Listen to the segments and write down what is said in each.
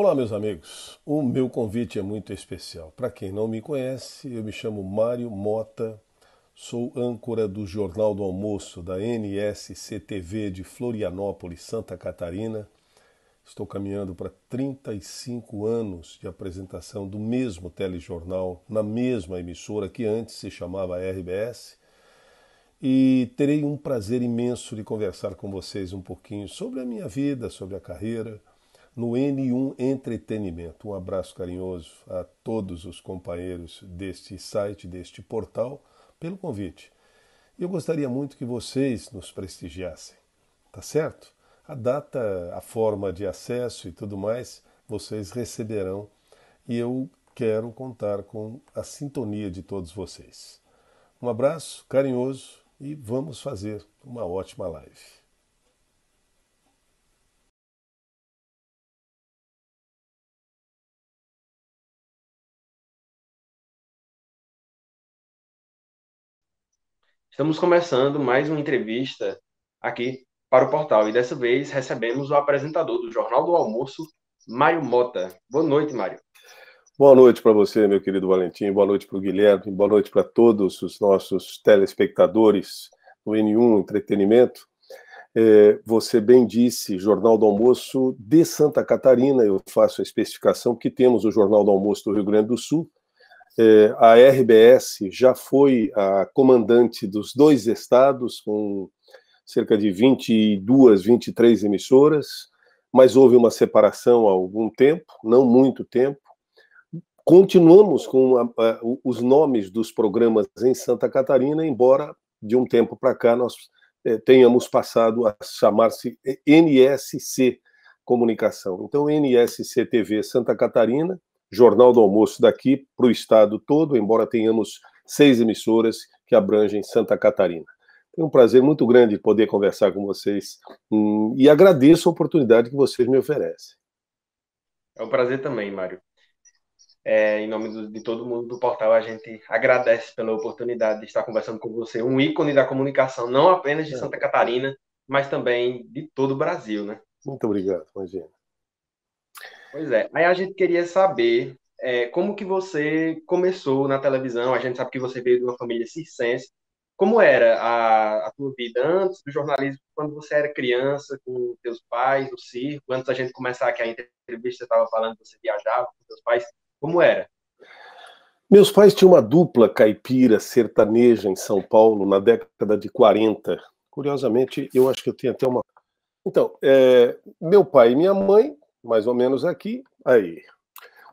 Olá, meus amigos. O meu convite é muito especial. Para quem não me conhece, eu me chamo Mário Mota, sou âncora do Jornal do Almoço da NSCTV de Florianópolis, Santa Catarina. Estou caminhando para 35 anos de apresentação do mesmo telejornal na mesma emissora que antes se chamava RBS. E terei um prazer imenso de conversar com vocês um pouquinho sobre a minha vida, sobre a carreira, no N1 Entretenimento. Um abraço carinhoso a todos os companheiros deste site, deste portal, pelo convite. Eu gostaria muito que vocês nos prestigiassem, tá certo? A data, a forma de acesso e tudo mais, vocês receberão e eu quero contar com a sintonia de todos vocês. Um abraço carinhoso e vamos fazer uma ótima live. Estamos começando mais uma entrevista aqui para o portal e dessa vez recebemos o apresentador do Jornal do Almoço, Mário Mota. Boa noite, Mário. Boa noite para você, meu querido Valentim, boa noite para o Guilherme, boa noite para todos os nossos telespectadores do N1 Entretenimento. É, você bem disse, Jornal do Almoço de Santa Catarina, eu faço a especificação que temos o Jornal do Almoço do Rio Grande do Sul, é, a RBS já foi a comandante dos dois estados, com cerca de 22, 23 emissoras, mas houve uma separação há algum tempo, não muito tempo. Continuamos com a, a, os nomes dos programas em Santa Catarina, embora de um tempo para cá nós é, tenhamos passado a chamar-se eh, NSC Comunicação. Então, NSC TV Santa Catarina Jornal do Almoço daqui para o estado todo, embora tenhamos seis emissoras que abrangem Santa Catarina. É um prazer muito grande poder conversar com vocês hum, e agradeço a oportunidade que vocês me oferecem. É um prazer também, Mário. É, em nome do, de todo mundo do portal, a gente agradece pela oportunidade de estar conversando com você, um ícone da comunicação, não apenas de é. Santa Catarina, mas também de todo o Brasil, né? Muito obrigado, imagina. Pois é. Aí a gente queria saber é, como que você começou na televisão. A gente sabe que você veio de uma família circense. Como era a, a tua vida antes do jornalismo, quando você era criança, com teus pais, no circo? Antes da gente começar aqui a entrevista, você estava falando que você viajava com seus pais. Como era? Meus pais tinham uma dupla caipira sertaneja em São Paulo na década de 40. Curiosamente, eu acho que eu tenho até uma. Então, é, meu pai e minha mãe mais ou menos aqui. Aí.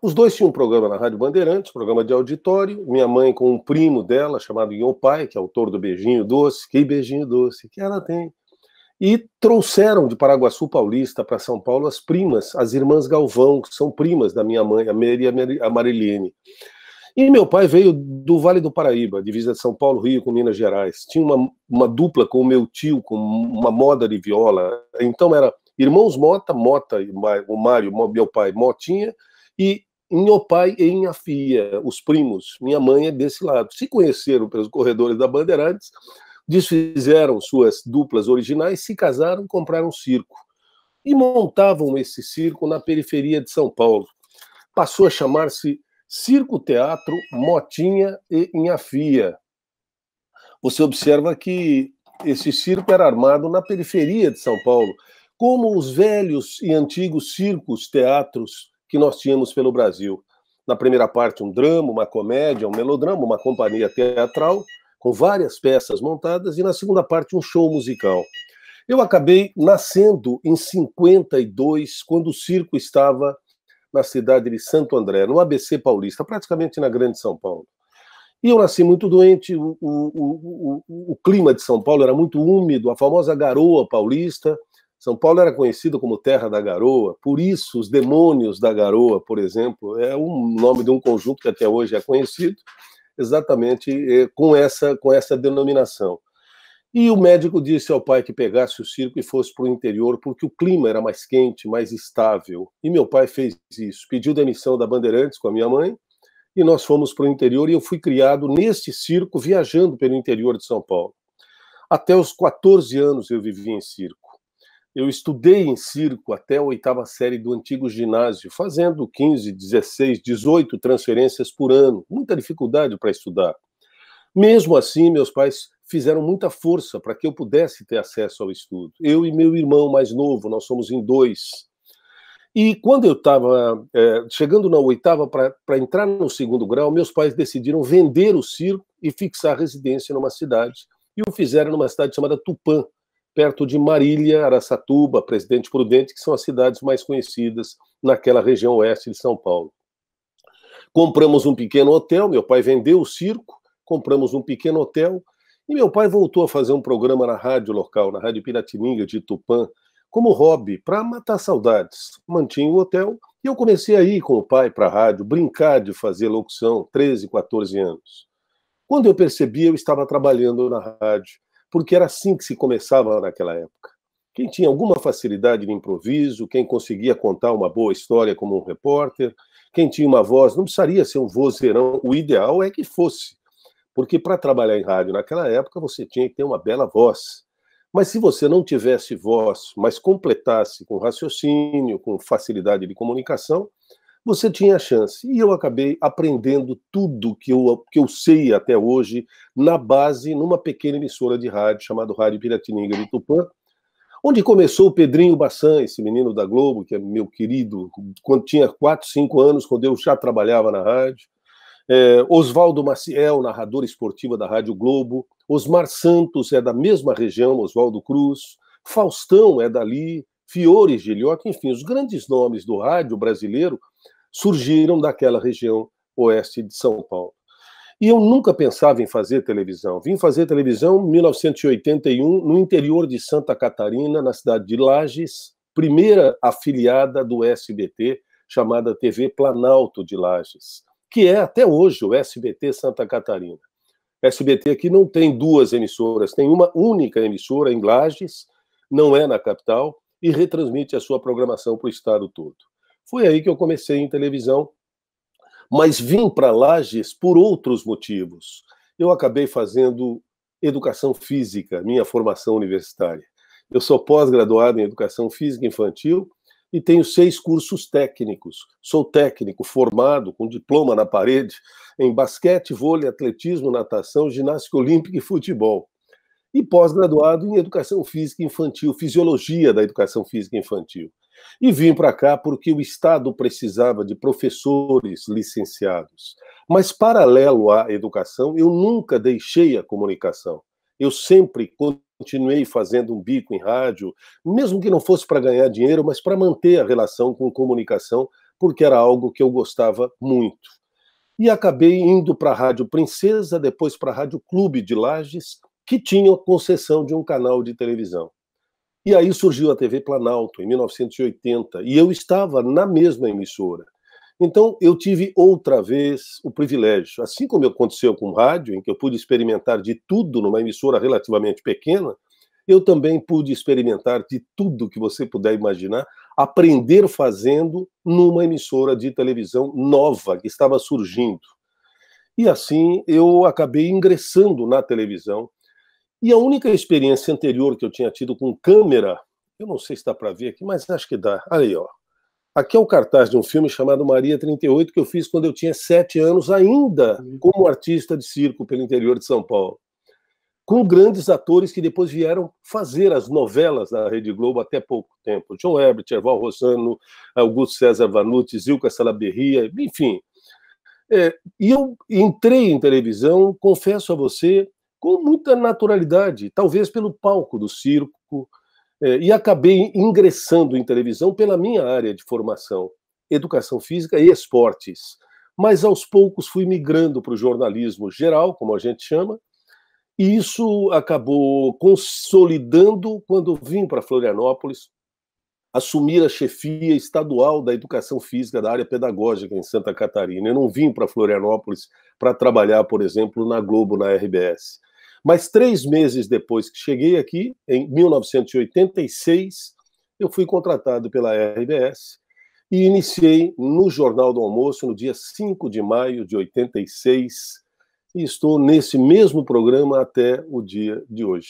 Os dois tinham um programa na Rádio Bandeirantes, programa de auditório. Minha mãe com um primo dela, chamado Guion Pai, que é autor do Beijinho Doce. Que beijinho doce que ela tem. E trouxeram de Paraguaçu Paulista para São Paulo as primas, as irmãs Galvão, que são primas da minha mãe, a Maria e a Marilene. E meu pai veio do Vale do Paraíba, divisa de São Paulo, Rio com Minas Gerais. Tinha uma, uma dupla com o meu tio, com uma moda de viola. Então era Irmãos Mota, Mota, o Mário, meu pai, Motinha, e meu pai e minha filha, os primos. Minha mãe é desse lado. Se conheceram pelos corredores da Bandeirantes, desfizeram suas duplas originais, se casaram, compraram um circo. E montavam esse circo na periferia de São Paulo. Passou a chamar-se Circo Teatro Motinha e Inhafia. Você observa que esse circo era armado na periferia de São Paulo, como os velhos e antigos circos, teatros que nós tínhamos pelo Brasil. Na primeira parte, um drama, uma comédia, um melodrama, uma companhia teatral, com várias peças montadas, e na segunda parte, um show musical. Eu acabei nascendo em 52, quando o circo estava na cidade de Santo André, no ABC Paulista, praticamente na Grande São Paulo. E eu nasci muito doente, o, o, o, o clima de São Paulo era muito úmido, a famosa garoa paulista, são Paulo era conhecido como Terra da Garoa, por isso os Demônios da Garoa, por exemplo, é o nome de um conjunto que até hoje é conhecido, exatamente eh, com essa, com essa denominação. E o médico disse ao pai que pegasse o circo e fosse para o interior, porque o clima era mais quente, mais estável. E meu pai fez isso, pediu demissão da Bandeirantes com a minha mãe, e nós fomos para o interior, e eu fui criado neste circo, viajando pelo interior de São Paulo. Até os 14 anos eu vivia em circo. Eu estudei em circo até a oitava série do antigo ginásio, fazendo 15, 16, 18 transferências por ano. Muita dificuldade para estudar. Mesmo assim, meus pais fizeram muita força para que eu pudesse ter acesso ao estudo. Eu e meu irmão mais novo, nós somos em dois. E quando eu estava é, chegando na oitava para entrar no segundo grau, meus pais decidiram vender o circo e fixar residência numa cidade. E o fizeram numa cidade chamada Tupã, perto de Marília, Araçatuba, Presidente Prudente, que são as cidades mais conhecidas naquela região oeste de São Paulo. Compramos um pequeno hotel, meu pai vendeu o circo, compramos um pequeno hotel, e meu pai voltou a fazer um programa na rádio local, na Rádio Piratininga de Tupã, como hobby, para matar saudades. Mantinha o hotel e eu comecei a ir com o pai para a rádio, brincar de fazer locução, 13, 14 anos. Quando eu percebi, eu estava trabalhando na rádio porque era assim que se começava naquela época. Quem tinha alguma facilidade de improviso, quem conseguia contar uma boa história como um repórter, quem tinha uma voz, não precisaria ser um vozeirão, o ideal é que fosse. Porque para trabalhar em rádio naquela época você tinha que ter uma bela voz. Mas se você não tivesse voz, mas completasse com raciocínio, com facilidade de comunicação, você tinha a chance. E eu acabei aprendendo tudo que eu, que eu sei até hoje na base, numa pequena emissora de rádio chamada Rádio Piratininga de Tupã, onde começou o Pedrinho Bassan, esse menino da Globo, que é meu querido, quando tinha 4, 5 anos, quando eu já trabalhava na rádio. É, Oswaldo Maciel, narrador esportivo da Rádio Globo. Osmar Santos é da mesma região, Oswaldo Cruz. Faustão é dali. Fiores Gilhote, enfim, os grandes nomes do rádio brasileiro surgiram daquela região oeste de São Paulo. E eu nunca pensava em fazer televisão. Vim fazer televisão em 1981, no interior de Santa Catarina, na cidade de Lages, primeira afiliada do SBT, chamada TV Planalto de Lages, que é até hoje o SBT Santa Catarina. SBT aqui não tem duas emissoras, tem uma única emissora em Lages, não é na capital, e retransmite a sua programação para o estado todo. Foi aí que eu comecei em televisão, mas vim para Lages por outros motivos. Eu acabei fazendo educação física, minha formação universitária. Eu sou pós-graduado em educação física infantil e tenho seis cursos técnicos. Sou técnico formado, com diploma na parede, em basquete, vôlei, atletismo, natação, ginástica olímpica e futebol. E pós-graduado em educação física infantil, fisiologia da educação física infantil. E vim para cá porque o Estado precisava de professores licenciados. Mas, paralelo à educação, eu nunca deixei a comunicação. Eu sempre continuei fazendo um bico em rádio, mesmo que não fosse para ganhar dinheiro, mas para manter a relação com comunicação, porque era algo que eu gostava muito. E acabei indo para a Rádio Princesa, depois para a Rádio Clube de Lages, que tinha concessão de um canal de televisão. E aí surgiu a TV Planalto, em 1980, e eu estava na mesma emissora. Então, eu tive outra vez o privilégio, assim como aconteceu com o rádio, em que eu pude experimentar de tudo numa emissora relativamente pequena, eu também pude experimentar de tudo que você puder imaginar, aprender fazendo numa emissora de televisão nova que estava surgindo. E assim eu acabei ingressando na televisão e a única experiência anterior que eu tinha tido com câmera, eu não sei se dá para ver aqui, mas acho que dá. aí, ó. Aqui é o cartaz de um filme chamado Maria 38, que eu fiz quando eu tinha sete anos, ainda uhum. como artista de circo pelo interior de São Paulo. Com grandes atores que depois vieram fazer as novelas da Rede Globo até pouco tempo. John Herbert, Erval Rossano, Augusto César Vanucci, Zilka Salaberria, enfim. É, e eu entrei em televisão, confesso a você, com muita naturalidade, talvez pelo palco do circo, é, e acabei ingressando em televisão pela minha área de formação, educação física e esportes. Mas aos poucos fui migrando para o jornalismo geral, como a gente chama, e isso acabou consolidando quando vim para Florianópolis assumir a chefia estadual da educação física da área pedagógica em Santa Catarina. Eu não vim para Florianópolis para trabalhar, por exemplo, na Globo, na RBS. Mas três meses depois que cheguei aqui, em 1986, eu fui contratado pela RBS e iniciei no Jornal do Almoço no dia 5 de maio de 86 e estou nesse mesmo programa até o dia de hoje.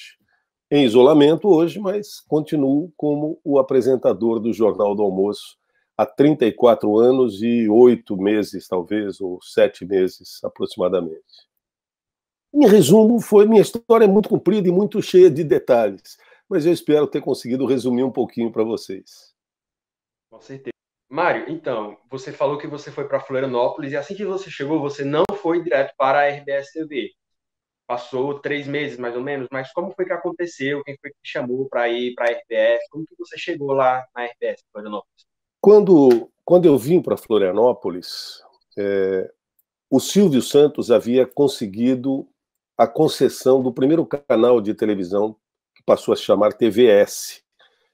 Em isolamento hoje, mas continuo como o apresentador do Jornal do Almoço há 34 anos e oito meses, talvez, ou sete meses aproximadamente. Em resumo, foi minha história é muito comprida e muito cheia de detalhes, mas eu espero ter conseguido resumir um pouquinho para vocês. Com certeza. Mário, então, você falou que você foi para Florianópolis e assim que você chegou, você não foi direto para a RBS TV. Passou três meses, mais ou menos, mas como foi que aconteceu? Quem foi que te chamou para ir para a RBS? Como que você chegou lá na RBS Florianópolis? Quando, quando eu vim para Florianópolis, é, o Silvio Santos havia conseguido a concessão do primeiro canal de televisão, que passou a se chamar TVS.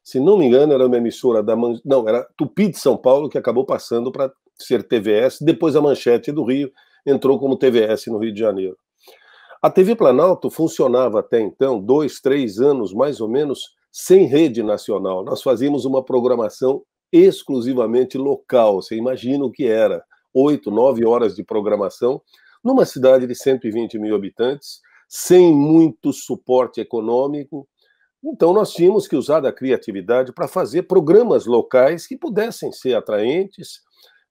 Se não me engano, era uma emissora da. Man... Não, era Tupi de São Paulo, que acabou passando para ser TVS. Depois a Manchete do Rio entrou como TVS no Rio de Janeiro. A TV Planalto funcionava até então, dois, três anos mais ou menos, sem rede nacional. Nós fazíamos uma programação exclusivamente local. Você imagina o que era? Oito, nove horas de programação numa cidade de 120 mil habitantes, sem muito suporte econômico. Então, nós tínhamos que usar da criatividade para fazer programas locais que pudessem ser atraentes,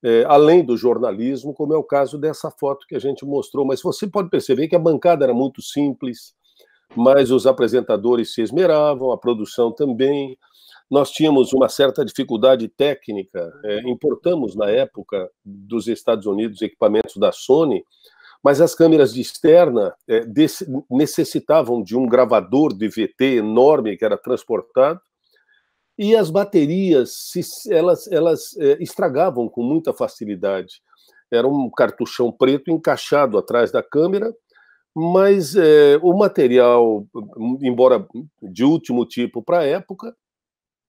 é, além do jornalismo, como é o caso dessa foto que a gente mostrou. Mas você pode perceber que a bancada era muito simples, mas os apresentadores se esmeravam, a produção também. Nós tínhamos uma certa dificuldade técnica. É, importamos, na época, dos Estados Unidos equipamentos da Sony mas as câmeras de externa é, necessitavam de um gravador de VT enorme que era transportado e as baterias se, elas, elas é, estragavam com muita facilidade. Era um cartuchão preto encaixado atrás da câmera, mas é, o material, embora de último tipo para a época,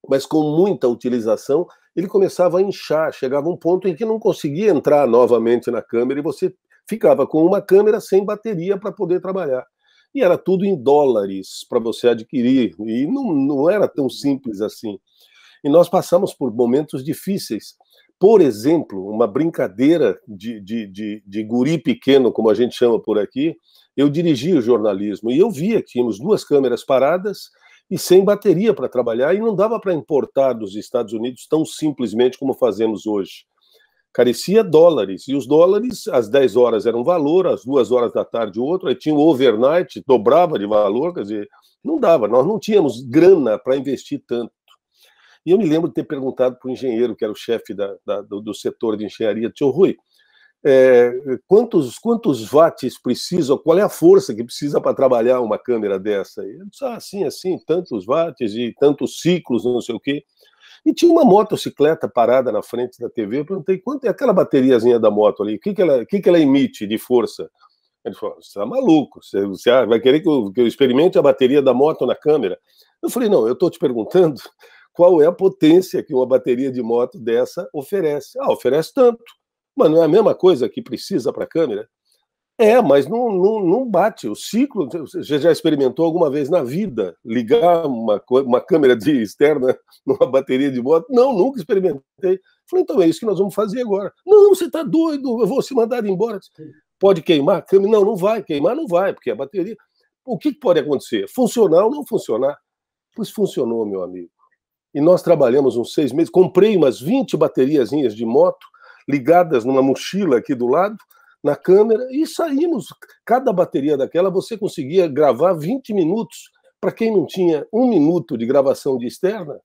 mas com muita utilização, ele começava a inchar, chegava um ponto em que não conseguia entrar novamente na câmera e você ficava com uma câmera sem bateria para poder trabalhar. E era tudo em dólares para você adquirir, e não, não era tão simples assim. E nós passamos por momentos difíceis. Por exemplo, uma brincadeira de, de, de, de guri pequeno, como a gente chama por aqui, eu dirigia o jornalismo e eu via que tínhamos duas câmeras paradas e sem bateria para trabalhar, e não dava para importar dos Estados Unidos tão simplesmente como fazemos hoje carecia dólares. E os dólares, às 10 horas era um valor, às 2 horas da tarde outro, aí tinha o overnight, dobrava de valor, quer dizer, não dava. Nós não tínhamos grana para investir tanto. E eu me lembro de ter perguntado para o engenheiro, que era o chefe da, da, do, do, setor de engenharia, tio Rui, é, quantos, quantos watts precisa, qual é a força que precisa para trabalhar uma câmera dessa? ele disse, ah, assim, assim, tantos watts e tantos ciclos, não sei o quê. E tinha uma motocicleta parada na frente da TV. Eu perguntei quanto é aquela bateriazinha da moto ali, o que, que, ela, que, que ela emite de força? Ele falou: você tá maluco, você, você ah, vai querer que eu, que eu experimente a bateria da moto na câmera? Eu falei: não, eu estou te perguntando qual é a potência que uma bateria de moto dessa oferece. Ah, oferece tanto. Mas não é a mesma coisa que precisa para a câmera? É, mas não, não, não, bate. O ciclo, você já experimentou alguma vez na vida ligar uma, uma câmera de externa numa bateria de moto? Não, nunca experimentei. Falei, então é isso que nós vamos fazer agora. Não, você está doido, eu vou se mandar embora. Pode queimar a câmera? Não, não vai. Queimar não vai, porque a bateria. O que pode acontecer? Funcionar ou não funcionar? Pois funcionou, meu amigo. E nós trabalhamos uns seis meses. Comprei umas 20 bateriazinhas de moto ligadas numa mochila aqui do lado na câmera e saímos. Cada bateria daquela você conseguia gravar 20 minutos. Para quem não tinha um minuto de gravação de externa,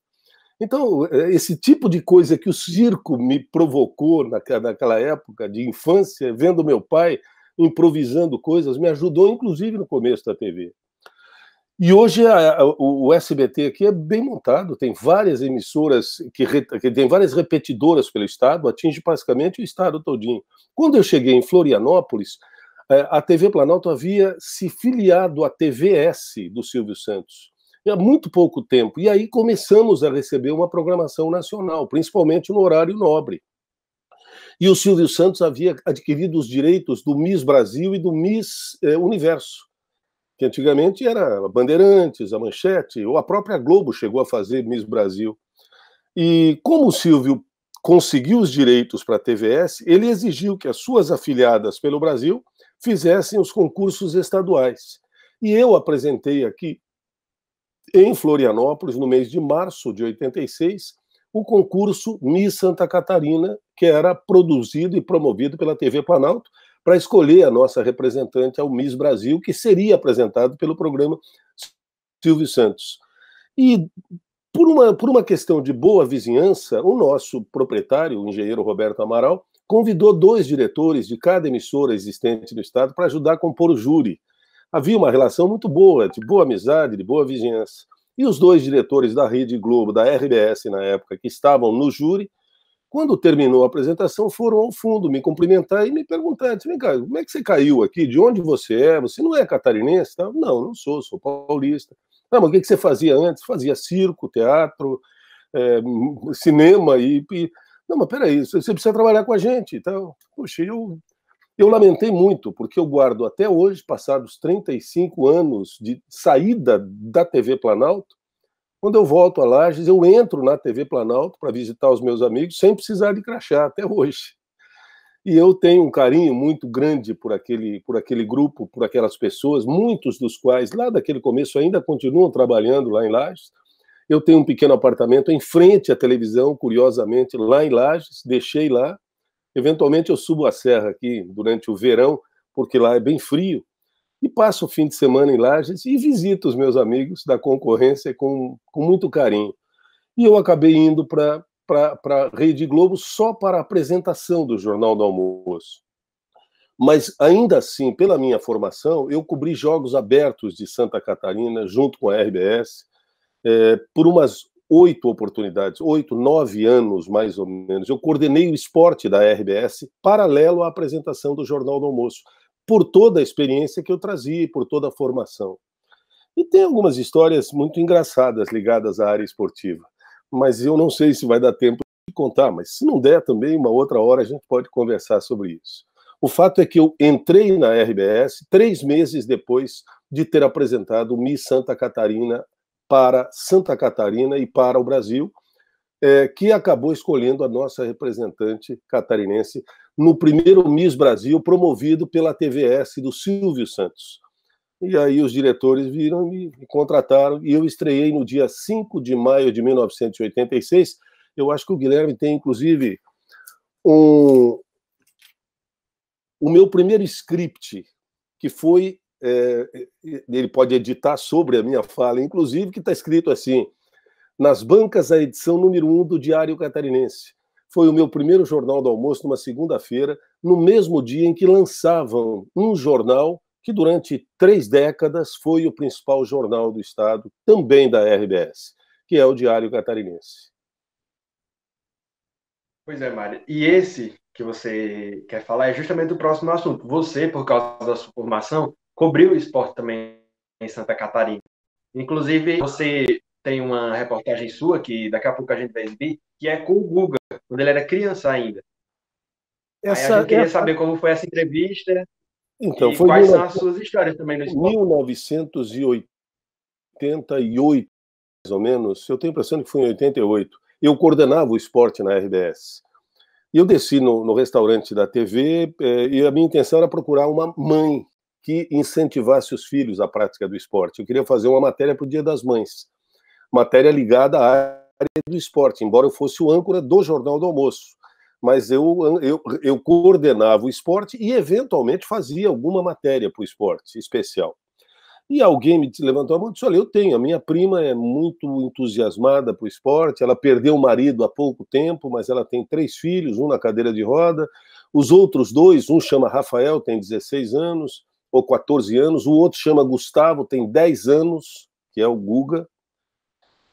então, é, esse tipo de coisa que o circo me provocou naquela época de infância, vendo meu pai improvisando coisas, me ajudou inclusive no começo da TV. E hoje a, a, o, SBT aqui é bem montado, tem várias emissoras, que, re, que, tem várias repetidoras pelo estado, atinge basicamente o estado todinho. Quando eu cheguei em Florianópolis, eh, a TV Planalto havia se filiado à TVS do Silvio Santos há muito pouco tempo. E aí começamos a receber uma programação nacional, principalmente no horário nobre. E o Silvio Santos havia adquirido os direitos do Miss Brasil e do Miss eh, Universo que antigamente era Bandeirantes, a Manchete, ou a própria Globo chegou a fazer Miss Brasil. E como o Silvio conseguiu os direitos para a TVS, ele exigiu que as suas afiliadas pelo Brasil fizessem os concursos estaduais. E eu apresentei aqui, em Florianópolis, no mês de março de 86, o concurso Miss Santa Catarina, que era produzido e promovido pela TV Planalto para escolher a nossa representante ao Miss Brasil, que seria apresentado pelo programa Silvio Santos. E por uma, por uma questão de boa vizinhança, o nosso proprietário, o engenheiro Roberto Amaral, convidou dois diretores de cada emissora existente no estado para ajudar a compor o júri. Havia uma relação muito boa, de boa amizade, de boa vizinhança. E os dois diretores da Rede Globo, da RBS na época, que estavam no júri, quando terminou a apresentação, foram ao fundo me cumprimentar e me perguntar: vem cá, como é que você caiu aqui? De onde você é? Você não é catarinense? Não, não sou, sou paulista. Não, ah, mas o que você fazia antes? Fazia circo, teatro, é, cinema e, e, Não, mas peraí, você precisa trabalhar com a gente. Então, poxa, eu, eu lamentei muito, porque eu guardo até hoje, passados 35 anos de saída da TV Planalto, quando eu volto a Lages, eu entro na TV Planalto para visitar os meus amigos sem precisar de crachá, até hoje. E eu tenho um carinho muito grande por aquele, por aquele grupo, por aquelas pessoas, muitos dos quais, lá daquele começo, ainda continuam trabalhando lá em Lages. Eu tenho um pequeno apartamento em frente à televisão, curiosamente, lá em Lages, deixei lá. Eventualmente eu subo a serra aqui durante o verão, porque lá é bem frio, e passo o fim de semana em Lages e visito os meus amigos da concorrência com, com muito carinho. E eu acabei indo para a Rede Globo só para a apresentação do Jornal do Almoço. Mas ainda assim, pela minha formação, eu cobri jogos abertos de Santa Catarina junto com a RBS é, por umas oito oportunidades, oito, nove anos mais ou menos. Eu coordenei o esporte da RBS paralelo à apresentação do Jornal do Almoço por toda a experiência que eu trazia e por toda a formação. E tem algumas histórias muito engraçadas ligadas à área esportiva, mas eu não sei se vai dar tempo de contar, mas se não der também, uma outra hora a gente pode conversar sobre isso. O fato é que eu entrei na RBS três meses depois de ter apresentado Miss Santa Catarina para Santa Catarina e para o Brasil, é, que acabou escolhendo a nossa representante catarinense, no primeiro Miss Brasil, promovido pela TVS do Silvio Santos. E aí os diretores viram e me contrataram, e eu estreiei no dia 5 de maio de 1986. Eu acho que o Guilherme tem, inclusive, um, o meu primeiro script, que foi. É, é ele pode editar sobre a minha fala, inclusive, que está escrito assim: nas bancas, a edição número 1 um do Diário Catarinense foi o meu primeiro jornal do almoço numa segunda-feira, no mesmo dia em que lançavam um jornal que durante três décadas foi o principal jornal do Estado, também da RBS, que é o Diário Catarinense. Pois é, Mário. E esse que você quer falar é justamente o próximo assunto. Você, por causa da sua formação, cobriu o esporte também em Santa Catarina. Inclusive, você tem uma reportagem sua, que daqui a pouco a gente vai exibir, que é com o Guga, quando ele era criança ainda. Essa, Aí a gente queria essa... É saber como foi essa entrevista então, e foi quais 19... são as suas histórias também. No esporte. 1988, mais ou menos, eu tenho a impressão que foi em 88. Eu coordenava o esporte na RBS. E eu desci no, no restaurante da TV eh, e a minha intenção era procurar uma mãe que incentivasse os filhos à prática do esporte. Eu queria fazer uma matéria para o Dia das Mães matéria ligada à área do esporte, embora eu fosse o âncora do Jornal do Almoço. Mas eu, eu, eu coordenava o esporte e, eventualmente, fazia alguma matéria para o esporte especial. E alguém me levantou a mão e disse: Olha, eu tenho, a minha prima é muito entusiasmada para o esporte, ela perdeu o marido há pouco tempo, mas ela tem três filhos, um na cadeira de roda, os outros dois, um chama Rafael, tem 16 anos, ou 14 anos, o outro chama Gustavo, tem 10 anos, que é o Guga,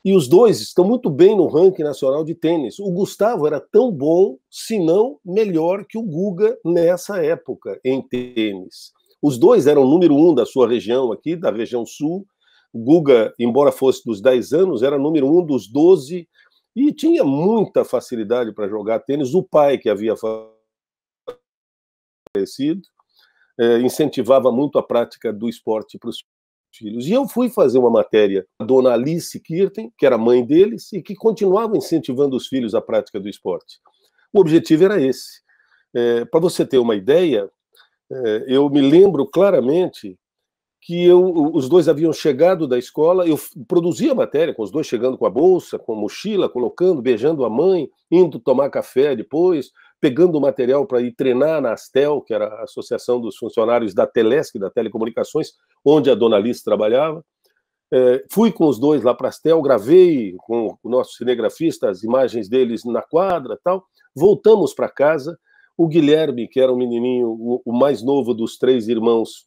e os dois estão muito bem no ranking nacional de tênis. O Gustavo era tão bom, se não melhor que o Guga nessa época em tênis. Os dois eram número um da sua região aqui, da região sul. O Guga, embora fosse dos 10 anos, era número um dos 12 e tinha muita facilidade para jogar tênis. O pai que havia falecido eh, incentivava muito a prática do esporte para os filhos. E eu fui fazer uma matéria a dona Alice Kirten, que era mãe deles e que continuava incentivando os filhos à prática do esporte. O objetivo era esse. É, Para você ter uma ideia, é, eu me lembro claramente que eu, os dois haviam chegado da escola, eu produzia matéria, com os dois chegando com a bolsa, com a mochila, colocando, beijando a mãe, indo tomar café depois, pegando material para ir treinar na Astel, que era a Associação dos Funcionários da Telesc, da Telecomunicações, onde a dona Alice trabalhava. É, fui com os dois lá para a Astel, gravei com o nosso cinegrafista as imagens deles na quadra tal. Voltamos para casa. O Guilherme, que era o menininho, o, o mais novo dos três irmãos,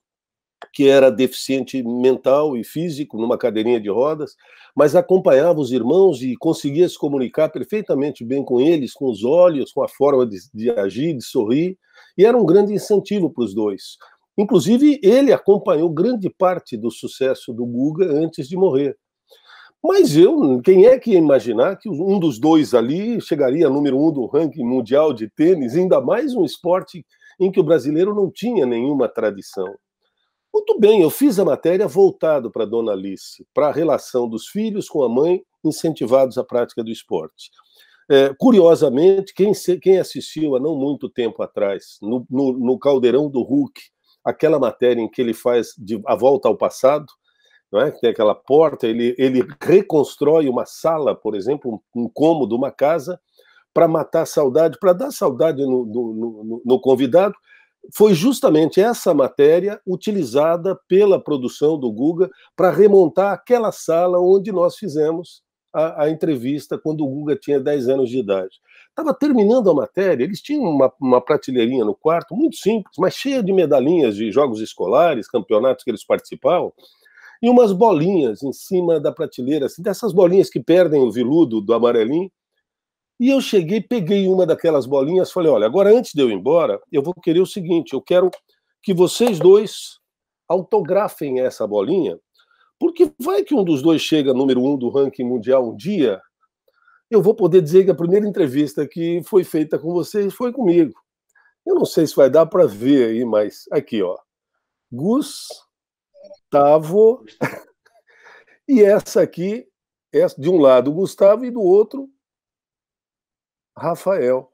que era deficiente mental e físico, numa cadeirinha de rodas, mas acompanhava os irmãos e conseguia se comunicar perfeitamente bem com eles, com os olhos, com a forma de, de agir, de sorrir, e era um grande incentivo para os dois. Inclusive, ele acompanhou grande parte do sucesso do Guga antes de morrer. Mas eu, quem é que ia imaginar que um dos dois ali chegaria número um do ranking mundial de tênis, ainda mais um esporte em que o brasileiro não tinha nenhuma tradição. Muito bem, eu fiz a matéria voltado para Dona Alice, para a relação dos filhos com a mãe, incentivados à prática do esporte. É, curiosamente, quem, quem, assistiu há não muito tempo atrás, no, no, no, Caldeirão do Hulk, aquela matéria em que ele faz de, a volta ao passado, não é? tem aquela porta, ele, ele reconstrói uma sala, por exemplo, um, um cômodo, uma casa, para matar a saudade, para dar saudade no, no, no, no, convidado foi justamente essa matéria utilizada pela produção do Guga para remontar aquela sala onde nós fizemos a, a, entrevista quando o Guga tinha 10 anos de idade. Estava terminando a matéria, eles tinham uma, uma, prateleirinha no quarto, muito simples, mas cheia de medalhinhas de jogos escolares, campeonatos que eles participavam, e umas bolinhas em cima da prateleira, assim, dessas bolinhas que perdem o viludo do amarelinho. E eu cheguei, peguei uma daquelas bolinhas, falei: olha, agora antes de eu ir embora, eu vou querer o seguinte: eu quero que vocês dois autografem essa bolinha, porque vai que um dos dois chega número um do ranking mundial um dia, eu vou poder dizer que a primeira entrevista que foi feita com vocês foi comigo. Eu não sei se vai dar para ver aí, mas aqui, ó. Gustavo. e essa aqui, essa, de um lado Gustavo e do outro Rafael.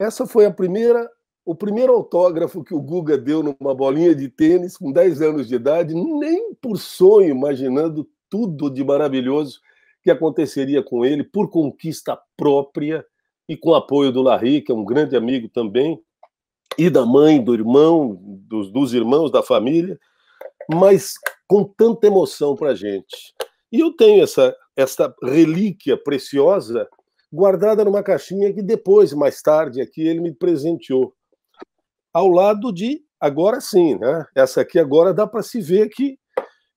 Essa foi a primeira, o primeiro autógrafo que o Guga deu numa bolinha de tênis com 10 anos de idade, nem por sonho imaginando tudo de maravilhoso que aconteceria com ele por conquista própria e com apoio do Larry, que é um grande amigo também, e da mãe, do irmão, dos, dos irmãos da família, mas com tanta emoção para a gente. E eu tenho essa, essa relíquia preciosa guardada numa caixinha que depois, mais tarde, aqui ele me presenteou. Ao lado de, agora sim, né? Essa aqui agora dá para se ver que,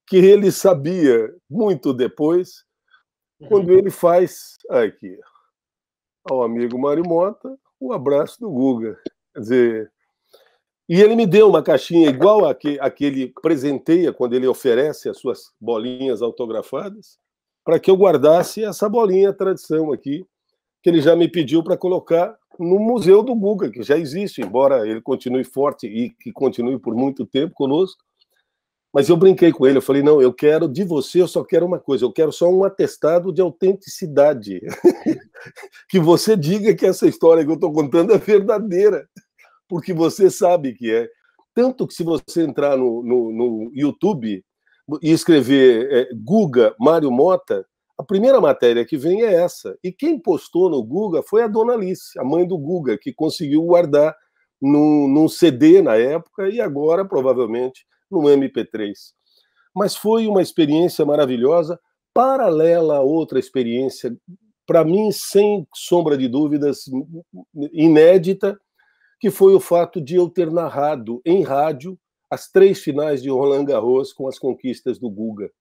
que ele sabia muito depois, quando uhum. ele faz aqui ao amigo Mário Mota o abraço do Guga. Quer dizer, e ele me deu uma caixinha igual a que, a que ele presenteia quando ele oferece as suas bolinhas autografadas, para que eu guardasse essa bolinha tradição aqui, que ele já me pediu para colocar no Museu do Guga, que já existe, embora ele continue forte e que continue por muito tempo conosco. Mas eu brinquei com ele, eu falei: não, eu quero de você, eu só quero uma coisa, eu quero só um atestado de autenticidade. que você diga que essa história que eu estou contando é verdadeira, porque você sabe que é. Tanto que se você entrar no, no, no YouTube e escrever é, Guga Mário Mota, a primeira matéria que vem é essa. E quem postou no Guga foi a dona Alice, a mãe do Guga, que conseguiu guardar num, num CD na época e agora, provavelmente, no MP3. Mas foi uma experiência maravilhosa, paralela a outra experiência, para mim, sem sombra de dúvidas, inédita, que foi o fato de eu ter narrado em rádio as três finais de Roland Garros com as conquistas do Guga.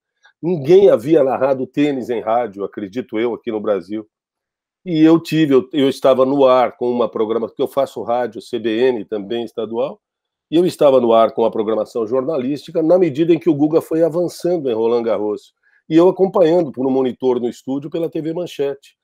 Ninguém havia narrado tênis em rádio, acredito eu, aqui no Brasil. E eu tive, eu, eu estava no ar com uma programação, que eu faço rádio, CBN também estadual, e eu estava no ar com a programação jornalística na medida em que o Guga foi avançando em Roland Garros. E eu acompanhando por um monitor no estúdio pela TV Manchete.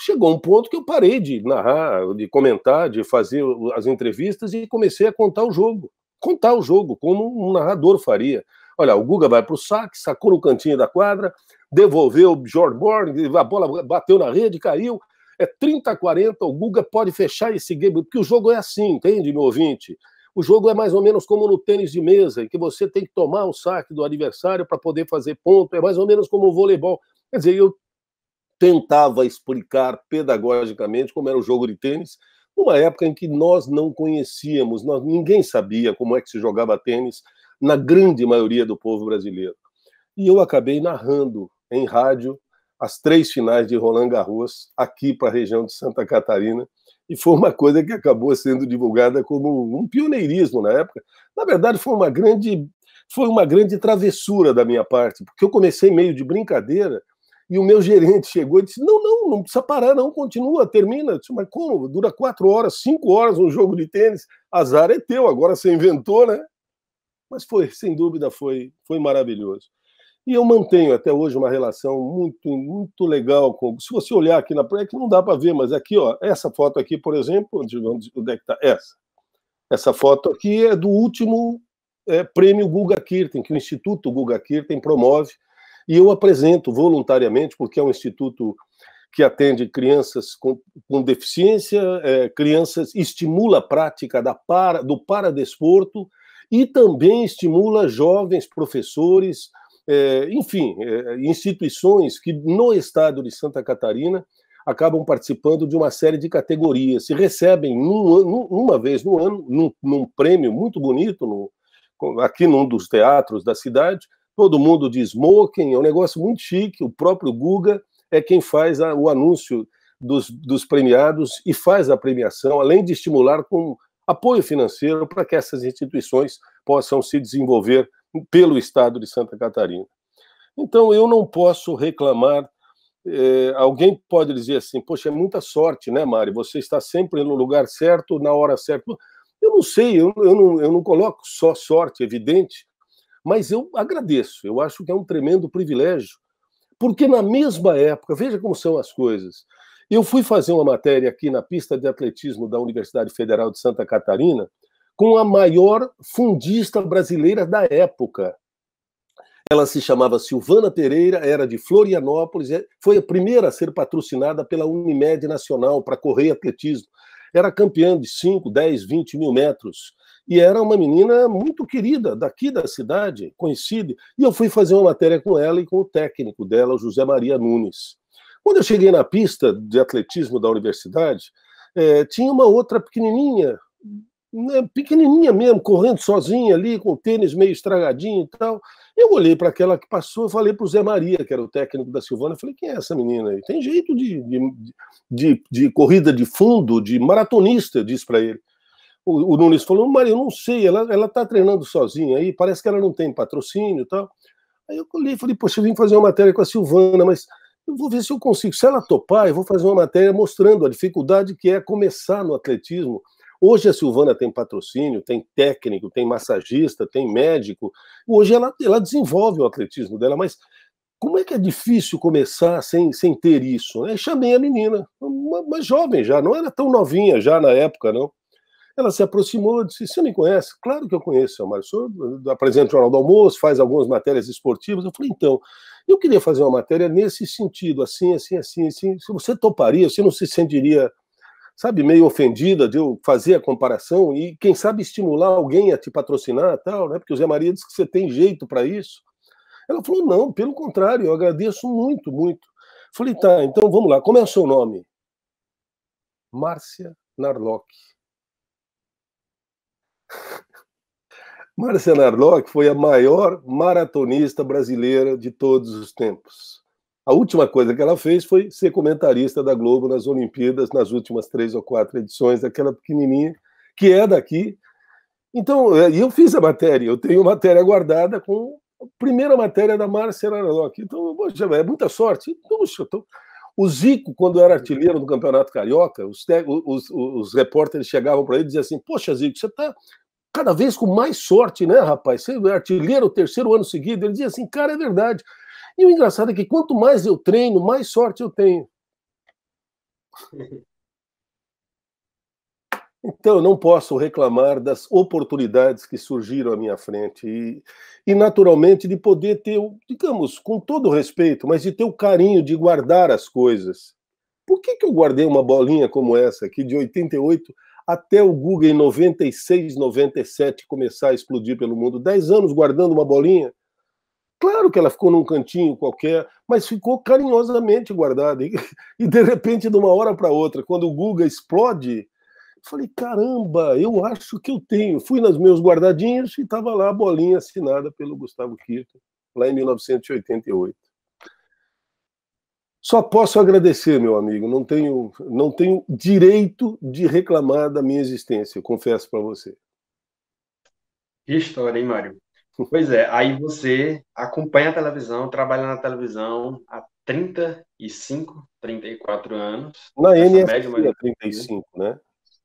Chegou um ponto que eu parei de narrar, de comentar, de fazer as entrevistas e comecei a contar o jogo. Contar o jogo como um narrador faria. Olha, o Guga vai para o saque, sacou no cantinho da quadra, devolveu George Born, a bola bateu na rede, caiu. É 30 a 40, o Guga pode fechar esse game, porque o jogo é assim, entende, meu ouvinte? O jogo é mais ou menos como no tênis de mesa, em que você tem que tomar o saque do adversário para poder fazer ponto, é mais ou menos como o voleibol. Quer dizer, eu tentava explicar pedagogicamente como era o jogo de tênis, numa época em que nós não conhecíamos, nós, ninguém sabia como é que se jogava tênis, na grande maioria do povo brasileiro. E eu acabei narrando em rádio as três finais de Roland Garros aqui para a região de Santa Catarina e foi uma coisa que acabou sendo divulgada como um pioneirismo na época. Na verdade, foi uma grande foi uma grande travessura da minha parte, porque eu comecei meio de brincadeira e o meu gerente chegou e disse: Não, não, não precisa parar, não, continua, termina. disse, Mas como? Dura quatro horas, cinco horas um jogo de tênis, azar é teu, agora você inventou, né? Mas foi, sem dúvida, foi, foi maravilhoso. E eu mantenho até hoje uma relação muito, muito legal com. Se você olhar aqui na praia, é que não dá para ver, mas aqui, ó, essa foto aqui, por exemplo, onde, vamos é que tá Essa. Essa foto aqui é do último é, prêmio Guga Kirten, que o Instituto Guga Kirten promove. E eu apresento voluntariamente, porque é um instituto que atende crianças com, com deficiência, é, crianças, estimula a prática da para, do paradesporto e também estimula jovens professores, é, enfim, é, instituições que no estado de Santa Catarina acabam participando de uma série de categorias Se recebem num, uma vez no ano, num, num prêmio muito bonito, no, aqui num dos teatros da cidade, todo mundo de smoking, é um negócio muito chique, o próprio Guga é quem faz a, o anúncio dos, dos premiados e faz a premiação, além de estimular com apoio financeiro para que essas instituições possam se desenvolver pelo Estado de Santa Catarina. Então, eu não posso reclamar. Eh, alguém pode dizer assim: Poxa, é muita sorte, né, Mari? Você está sempre no lugar certo, na hora certa. Eu não sei, eu, eu, não, eu não coloco só sorte, evidente, mas eu agradeço. Eu acho que é um tremendo privilégio, porque na mesma época, veja como são as coisas. Eu fui fazer uma matéria aqui na pista de atletismo da Universidade Federal de Santa Catarina com a maior fundista brasileira da época. Ela se chamava Silvana Pereira, era de Florianópolis, é, foi a primeira a ser patrocinada pela Unimed Nacional para correr atletismo. Era campeã de 5, 10, 20 mil metros. E era uma menina muito querida, daqui da cidade, conhecida. E eu fui fazer uma matéria com ela e com o técnico dela, José Maria Nunes. Quando eu cheguei na pista de atletismo da universidade, é, tinha uma outra pequenininha, né, pequenininha mesmo, correndo sozinha ali, com o tênis meio estragadinho e tal. Eu olhei para aquela que passou, falei para o Zé Maria, que era o técnico da Silvana, falei: quem é essa menina aí? Tem jeito de, de, de, de corrida de fundo, de maratonista, disse para ele. O, o, Nunes falou: Maria, eu não sei, ela está treinando sozinha aí, parece que ela não tem patrocínio e tal. Aí eu olhei e falei: Poxa, eu vim fazer uma matéria com a Silvana, mas eu vou ver se eu consigo. Se ela topar, eu vou fazer uma matéria mostrando a dificuldade que é começar no atletismo. Hoje a Silvana tem patrocínio, tem técnico, tem massagista, tem médico. Hoje ela, ela desenvolve o atletismo dela, mas como é que é difícil começar sem, sem ter isso? Né? Chamei a menina, uma, uma, jovem já, não era tão novinha já na época, não. Ela se aproximou e disse: Você me conhece? Claro que eu conheço, Mário. O senhor apresenta o Jornal do Almoço, faz algumas matérias esportivas. Eu falei: Então, eu queria fazer uma matéria nesse sentido, assim, assim, assim, assim. Se você toparia, você não se sentiria, sabe, meio ofendida de eu fazer a comparação e, quem sabe, estimular alguém a te patrocinar tal, né? Porque o Zé Maria disse que você tem jeito para isso. Ela falou, não, pelo contrário, eu agradeço muito, muito. falei, tá, então vamos lá, como é o seu nome? Márcia Narlock. Marcela Arlock foi a maior maratonista brasileira de todos os tempos. A última coisa que ela fez foi ser comentarista da Globo nas Olimpíadas, nas últimas três ou quatro edições, daquela pequenininha, que é daqui. Então, é, eu fiz a matéria, eu tenho matéria guardada com a primeira matéria da Marcela Arlock. Então, poxa, é muita sorte. Puxa, tô... O Zico, quando era artilheiro do Campeonato Carioca, os, te... os, os, os repórteres chegavam para ele e diziam assim: Poxa, Zico, você está cada vez com mais sorte, né, rapaz? Você é artilheiro, terceiro ano seguido. Ele dizia assim, cara, é verdade. E o engraçado é que quanto mais eu treino, mais sorte eu tenho. Então, eu não posso reclamar das oportunidades que surgiram à minha frente e, e, naturalmente, de poder ter, digamos, com todo respeito, mas de ter o carinho de guardar as coisas. Por que, que eu guardei uma bolinha como essa aqui de 88 até o Guga em 96, 97 começar a explodir pelo mundo. Dez anos guardando uma bolinha. Claro que ela ficou num cantinho qualquer, mas ficou carinhosamente guardada. E, de repente, de uma hora para outra, quando o Guga explode, falei: caramba, eu acho que eu tenho. Fui nas meus guardadinhos e estava lá a bolinha assinada pelo Gustavo Kirchner, lá em 1988. Só posso agradecer, meu amigo. Não tenho, não tenho direito de reclamar da minha existência, confesso para você. Que história, hein, Mário? Pois é, aí você acompanha a televisão, trabalha na televisão há 35, 34 anos. Na NSC média, 35, né? né?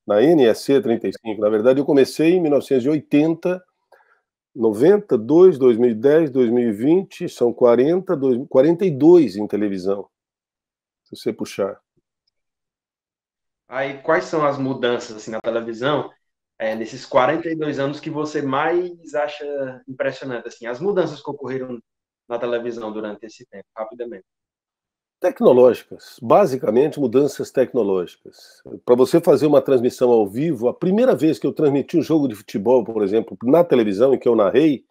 Na NSC 35. Na verdade, eu comecei em 1980, 92, 2010, 2020, são 40, 42 em televisão você puxar. Aí, quais são as mudanças assim, na televisão é, nesses 42 anos que você mais acha impressionante? Assim, as mudanças que ocorreram na televisão durante esse tempo, rapidamente. Tecnológicas, basicamente mudanças tecnológicas. Para você fazer uma transmissão ao vivo, a primeira vez que eu transmiti um jogo de futebol, por exemplo, na televisão, em que eu narrei,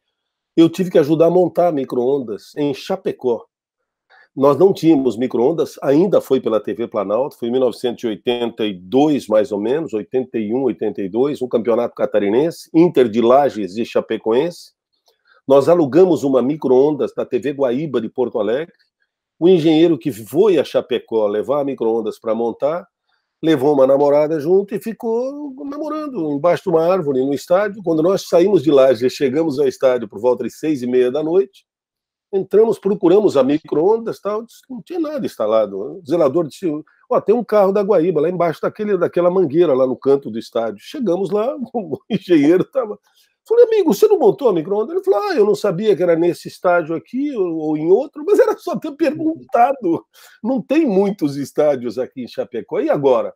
eu tive que ajudar a montar microondas em Chapecó, nós não tínhamos microondas, ainda foi pela TV Planalto, foi em 1982, mais ou menos, 81, 82, um campeonato catarinense, Inter de Lages e Chapecoense. Nós alugamos uma microondas da TV Guaíba de Porto Alegre. O engenheiro que foi a Chapecó levar a microondas para montar, levou uma namorada junto e ficou namorando embaixo de uma árvore no estádio. Quando nós saímos de Lages e chegamos ao estádio por volta de seis e meia da noite, Entramos, procuramos a micro-ondas, tal, não tinha nada instalado. O né? zelador disse: Ó, oh, tem um carro da Guaíba lá embaixo daquele, daquela mangueira lá no canto do estádio. Chegamos lá, o engenheiro estava. Falei, amigo, você não montou a micro-ondas? Ele falou: ah, eu não sabia que era nesse estádio aqui ou em outro, mas era só ter perguntado. Não tem muitos estádios aqui em Chapecó. E agora?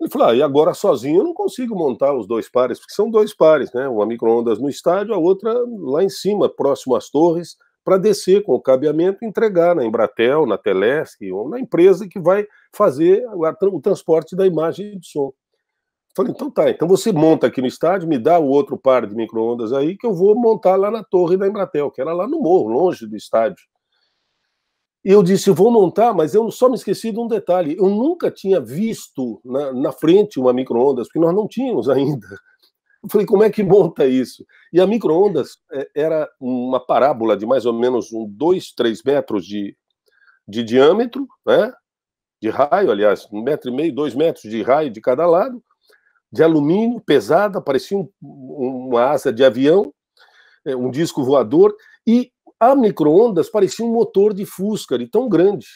Ele falou: ah, e agora sozinho eu não consigo montar os dois pares, porque são dois pares, né? Uma micro-ondas no estádio, a outra lá em cima, próximo às torres para descer com o cabeamento e entregar na Embratel, na Telesc ou na empresa que vai fazer o transporte da imagem e do som. Falei, então tá, então você monta aqui no estádio, me dá o outro par de micro-ondas aí que eu vou montar lá na torre da Embratel, que era lá no morro, longe do estádio. E eu disse, vou montar, mas eu só me esqueci de um detalhe. Eu nunca tinha visto na, na frente uma micro-ondas, porque nós não tínhamos ainda. Eu falei, como é que monta isso? E a microondas é, era uma parábola de mais ou menos um 2, 3 metros de, de diâmetro, né? de raio, aliás, um metro e meio, dois metros de raio de cada lado, de alumínio, pesada, parecia um, uma asa de avião, é, um disco voador, e a microondas parecia um motor de Fusca, de tão grande,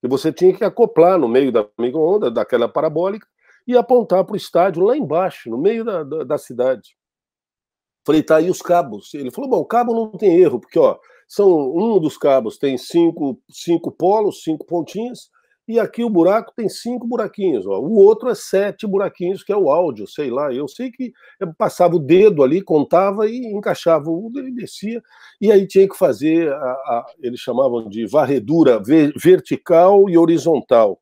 que você tinha que acoplar no meio da microonda, daquela parabólica, e apontar para o estádio lá embaixo, no meio da, da, da cidade. Falei, tá aí os cabos. Ele falou, bom, cabo não tem erro, porque ó, são um dos cabos tem cinco, cinco polos, cinco pontinhas, e aqui o buraco tem cinco buraquinhos. Ó. O outro é sete buraquinhos, que é o áudio, sei lá. Eu sei que eu passava o dedo ali, contava e encaixava, e descia, e aí tinha que fazer, a, a, eles chamavam de varredura vertical e horizontal. O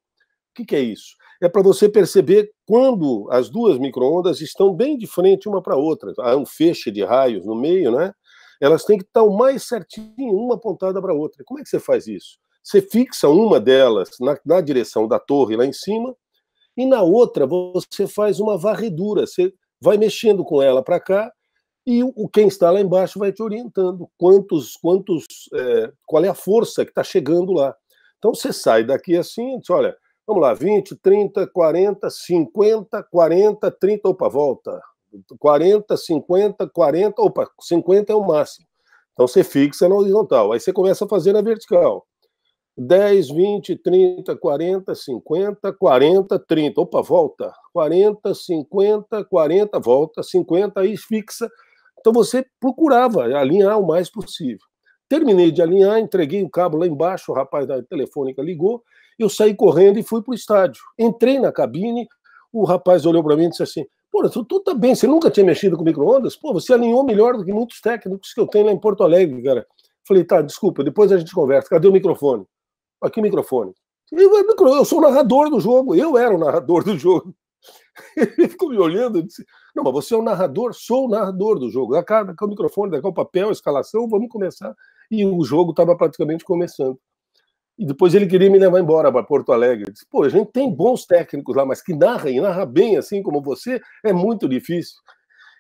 que, que é isso? É para você perceber quando as duas microondas estão bem de frente uma para outra, há um feixe de raios no meio, né? Elas têm que estar o mais certinho, uma apontada para a outra. Como é que você faz isso? Você fixa uma delas na, na, direção da torre lá em cima e na outra você faz uma varredura. Você vai mexendo com ela para cá e o quem está lá embaixo vai te orientando quantos, quantos, é, qual é a força que está chegando lá. Então você sai daqui assim, diz, olha, Vamos lá, 20, 30, 40, 50, 40, 30, opa, volta. 40, 50, 40, opa, 50 é o máximo. Então você fixa na horizontal, aí você começa a fazer na vertical. 10, 20, 30, 40, 50, 40, 30. Opa, volta. 40, 50, 40, volta, 50, aí fixa. Então você procurava alinhar o mais possível. Terminei de alinhar, entreguei o cabo lá embaixo, o rapaz da telefônica ligou eu saí correndo e fui para o estádio. Entrei na cabine, o rapaz olhou para mim e disse assim: Pô, tu, tu tá bem, você nunca tinha mexido com micro-ondas? Pô, você alinhou melhor do que muitos técnicos que eu tenho lá em Porto Alegre, cara. Falei, tá, desculpa, depois a gente conversa. Cadê o microfone? Aqui o microfone. Eu, eu sou o narrador do jogo, eu era o narrador do jogo. Ele ficou me olhando e disse: Não, mas você é o narrador, sou o narrador do jogo. Daqui, daqui o microfone, daqui o papel, a escalação, vamos começar. E o jogo estava praticamente começando. E depois ele queria me levar embora para Porto Alegre. disse, pô, a gente tem bons técnicos lá, mas que narra e narra bem, assim como você, é muito difícil.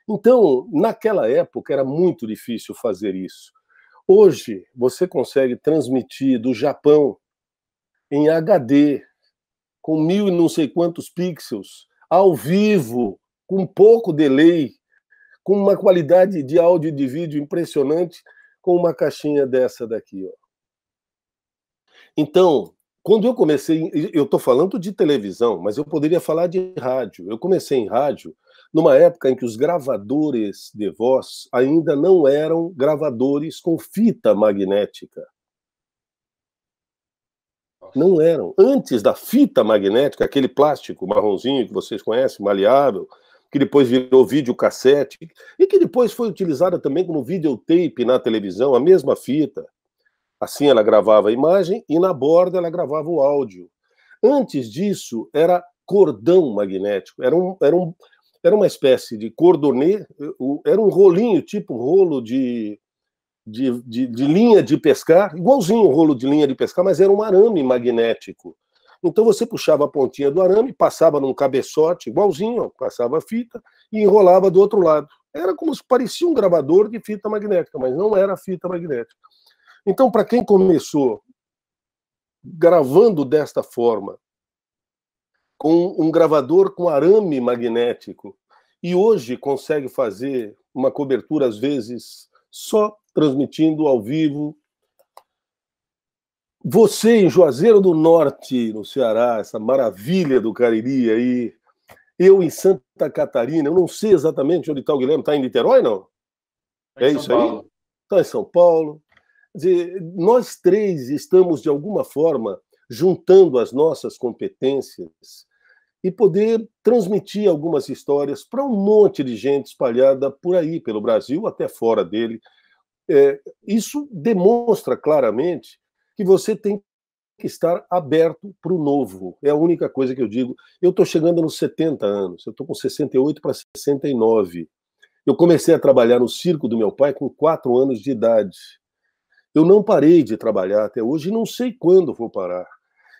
Então, naquela época era muito difícil fazer isso. Hoje, você consegue transmitir do Japão em HD, com mil e não sei quantos pixels, ao vivo, com pouco delay, com uma qualidade de áudio e de vídeo impressionante, com uma caixinha dessa daqui, ó. Então, quando eu comecei, eu estou falando de televisão, mas eu poderia falar de rádio. Eu comecei em rádio numa época em que os gravadores de voz ainda não eram gravadores com fita magnética. Não eram. Antes da fita magnética, aquele plástico marronzinho que vocês conhecem, maleável, que depois virou videocassete, e que depois foi utilizada também como videotape na televisão, a mesma fita. Assim ela gravava a imagem e na borda ela gravava o áudio. Antes disso, era cordão magnético, era, um, era, um, era uma espécie de cordonê, era um rolinho, tipo rolo de, de, de, de linha de pescar, igualzinho o rolo de linha de pescar, mas era um arame magnético. Então você puxava a pontinha do arame, passava num cabeçote, igualzinho, passava a fita e enrolava do outro lado. Era como se parecia um gravador de fita magnética, mas não era fita magnética. Então, para quem começou gravando desta forma, com um gravador com arame magnético, e hoje consegue fazer uma cobertura, às vezes, só transmitindo ao vivo. Você, em Juazeiro do Norte, no Ceará, essa maravilha do Cariri aí, eu em Santa Catarina, eu não sei exatamente onde está o Guilherme, está em Niterói, não? Tá é isso Paulo. aí? Está em São Paulo dizer, nós três estamos, de alguma forma, juntando as nossas competências e poder transmitir algumas histórias para um monte de gente espalhada por aí, pelo Brasil, até fora dele. É, isso demonstra claramente que você tem que estar aberto para o novo. É a única coisa que eu digo. Eu estou chegando nos 70 anos, eu estou com 68 para 69. Eu comecei a trabalhar no circo do meu pai com 4 anos de idade. Eu não parei de trabalhar até hoje e não sei quando vou parar.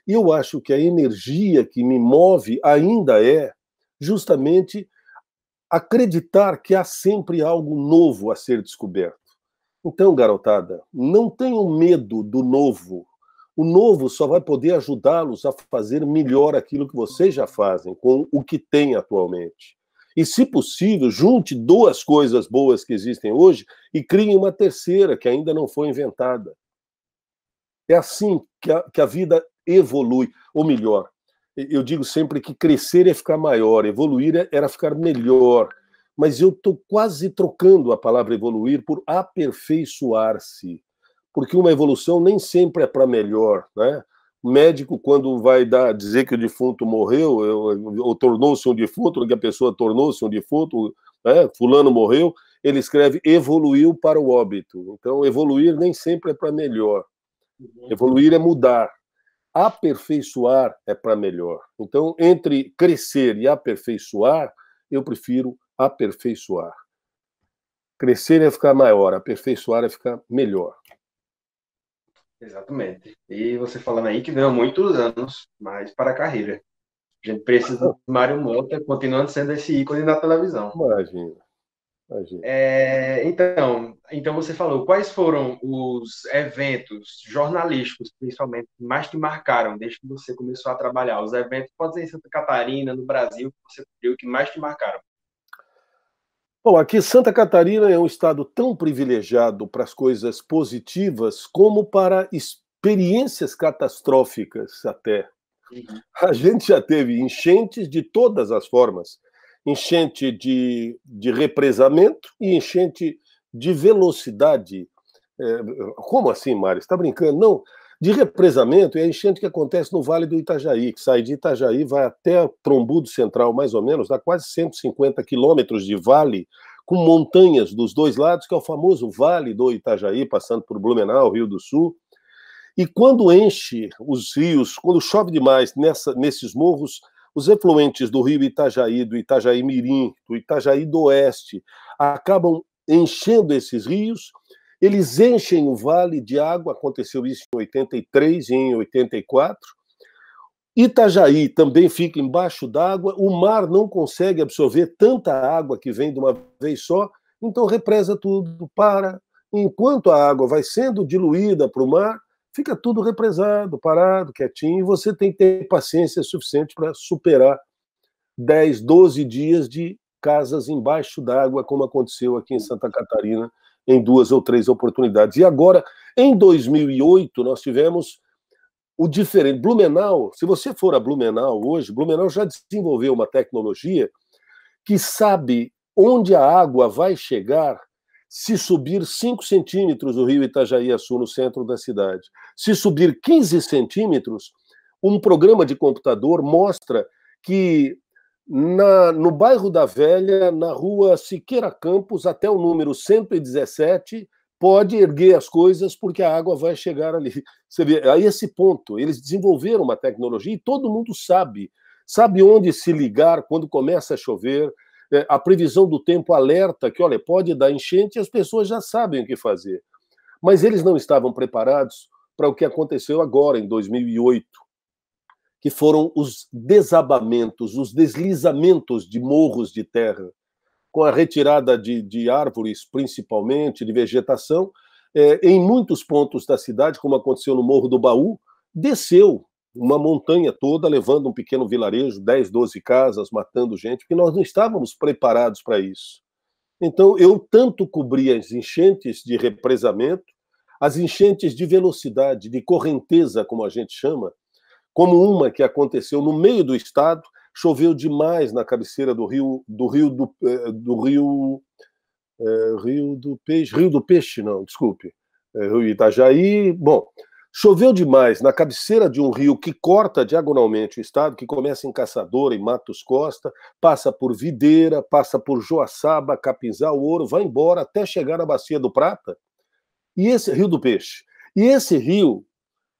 E eu acho que a energia que me move ainda é justamente acreditar que há sempre algo novo a ser descoberto. Então, garotada, não tenham medo do novo. O novo só vai poder ajudá-los a fazer melhor aquilo que vocês já fazem com o que têm atualmente. E, se possível, junte duas coisas boas que existem hoje e crie uma terceira que ainda não foi inventada. É assim que a, que a vida evolui, ou melhor, eu digo sempre que crescer é ficar maior, evoluir é, era ficar melhor. Mas eu estou quase trocando a palavra evoluir por aperfeiçoar-se. Porque uma evolução nem sempre é para melhor. Né? médico, quando vai dar, dizer que o defunto morreu, ou, ou tornou-se um defunto, que a pessoa tornou-se um defunto, né? fulano morreu, ele escreve evoluiu para o óbito. Então, evoluir nem sempre é para melhor. Uhum. Evoluir é mudar. Aperfeiçoar é para melhor. Então, entre crescer e aperfeiçoar, eu prefiro aperfeiçoar. Crescer é ficar maior, aperfeiçoar é ficar melhor. Exatamente. E você falando aí que deu muitos anos mais para a carreira. A gente precisa Mário Mota continuando sendo esse ícone na televisão. Imagina. Imagina. É, então, então, você falou, quais foram os eventos jornalísticos, principalmente, que mais te marcaram desde que você começou a trabalhar? Os eventos, pode ser em Santa Catarina, no Brasil, que você viu que mais te marcaram? Bom, aqui Santa Catarina é um estado tão privilegiado para as coisas positivas como para experiências catastróficas até. Uhum. A gente já teve enchentes de todas as formas: enchente de, de represamento e enchente de velocidade. É, como assim, Mário? Está brincando? Não de represamento é a enchente que acontece no Vale do Itajaí, que sai de Itajaí, vai até Trombudo Central, mais ou menos, dá quase 150 quilômetros de vale, com montanhas dos dois lados, que é o famoso Vale do Itajaí, passando por Blumenau, Rio do Sul. E quando enche os rios, quando chove demais nessa, nesses morros, os efluentes do rio Itajaí, do Itajaí Mirim, do Itajaí do Oeste, acabam enchendo esses rios eles enchem o vale de água, aconteceu isso em 83 e em 84. Itajaí também fica embaixo d'água, o mar não consegue absorver tanta água que vem de uma vez só, então represa tudo, para. Enquanto a água vai sendo diluída para o mar, fica tudo represado, parado, quietinho, e você tem que ter paciência suficiente para superar 10, 12 dias de casas embaixo d'água, como aconteceu aqui em Santa Catarina em duas ou três oportunidades. E agora, em 2008, nós tivemos o diferente. Blumenau, se você for a Blumenau hoje, Blumenau já desenvolveu uma tecnologia que sabe onde a água vai chegar se subir 5 centímetros o rio Itajaí Açu no centro da cidade. Se subir 15 centímetros, um programa de computador mostra que na, no bairro da Velha, na rua Siqueira Campos, até o número 117, pode erguer as coisas porque a água vai chegar ali. Você vê, a esse ponto, eles desenvolveram uma tecnologia e todo mundo sabe. Sabe onde se ligar quando começa a chover, é, a previsão do tempo alerta que, olha, pode dar enchente e as pessoas já sabem o que fazer. Mas eles não estavam preparados para o que aconteceu agora, em 2008 que foram os desabamentos, os deslizamentos de morros de terra, com a retirada de, de árvores, principalmente, de vegetação, é, em muitos pontos da cidade, como aconteceu no Morro do Baú, desceu uma montanha toda, levando um pequeno vilarejo, 10, 12 casas, matando gente, porque nós não estávamos preparados para isso. Então, eu tanto cobri as enchentes de represamento, as enchentes de velocidade, de correnteza, como a gente chama, como uma que aconteceu no meio do estado, choveu demais na cabeceira do rio do rio do, eh, do rio é, Rio do Peixe, Rio do Peixe não, desculpe, é, Rio Itajaí, bom, choveu demais na cabeceira de um rio que corta diagonalmente o estado, que começa em Caçadora e Matos Costa, passa por Videira, passa por Joaçaba, Capinzal, Ouro, vai embora até chegar na Bacia do Prata, e esse Rio do Peixe. E esse rio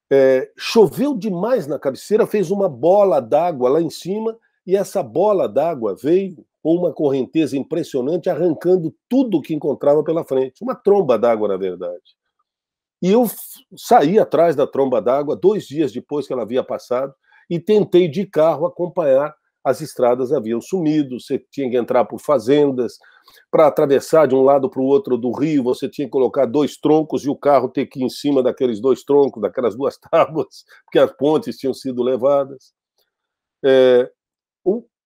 é, choveu demais na cabeceira, fez uma bola d'água lá em cima, e essa bola d'água veio com uma correnteza impressionante, arrancando tudo que encontrava pela frente. Uma tromba d'água, na verdade. E eu saí atrás da tromba d'água dois dias depois que ela havia passado e tentei de carro acompanhar as estradas haviam sumido, você tinha que entrar por fazendas, para atravessar de um lado para o outro do rio, você tinha que colocar dois troncos e o carro ter que ir em cima daqueles dois troncos, daquelas duas tábuas, porque as pontes tinham sido levadas. É,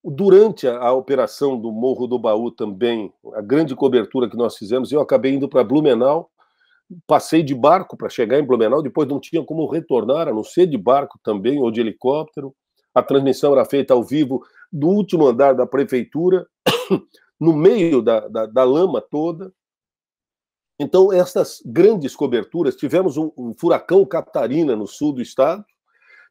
durante a, a, operação do Morro do Baú também, a grande cobertura que nós fizemos, eu acabei indo para Blumenau, passei de barco para chegar em Blumenau, depois não tinha como retornar, a não ser de barco também, ou de helicóptero. A transmissão era feita ao vivo do último andar da prefeitura, no meio da, da, da lama toda. Então, essas grandes coberturas, tivemos um, um furacão Catarina no sul do estado,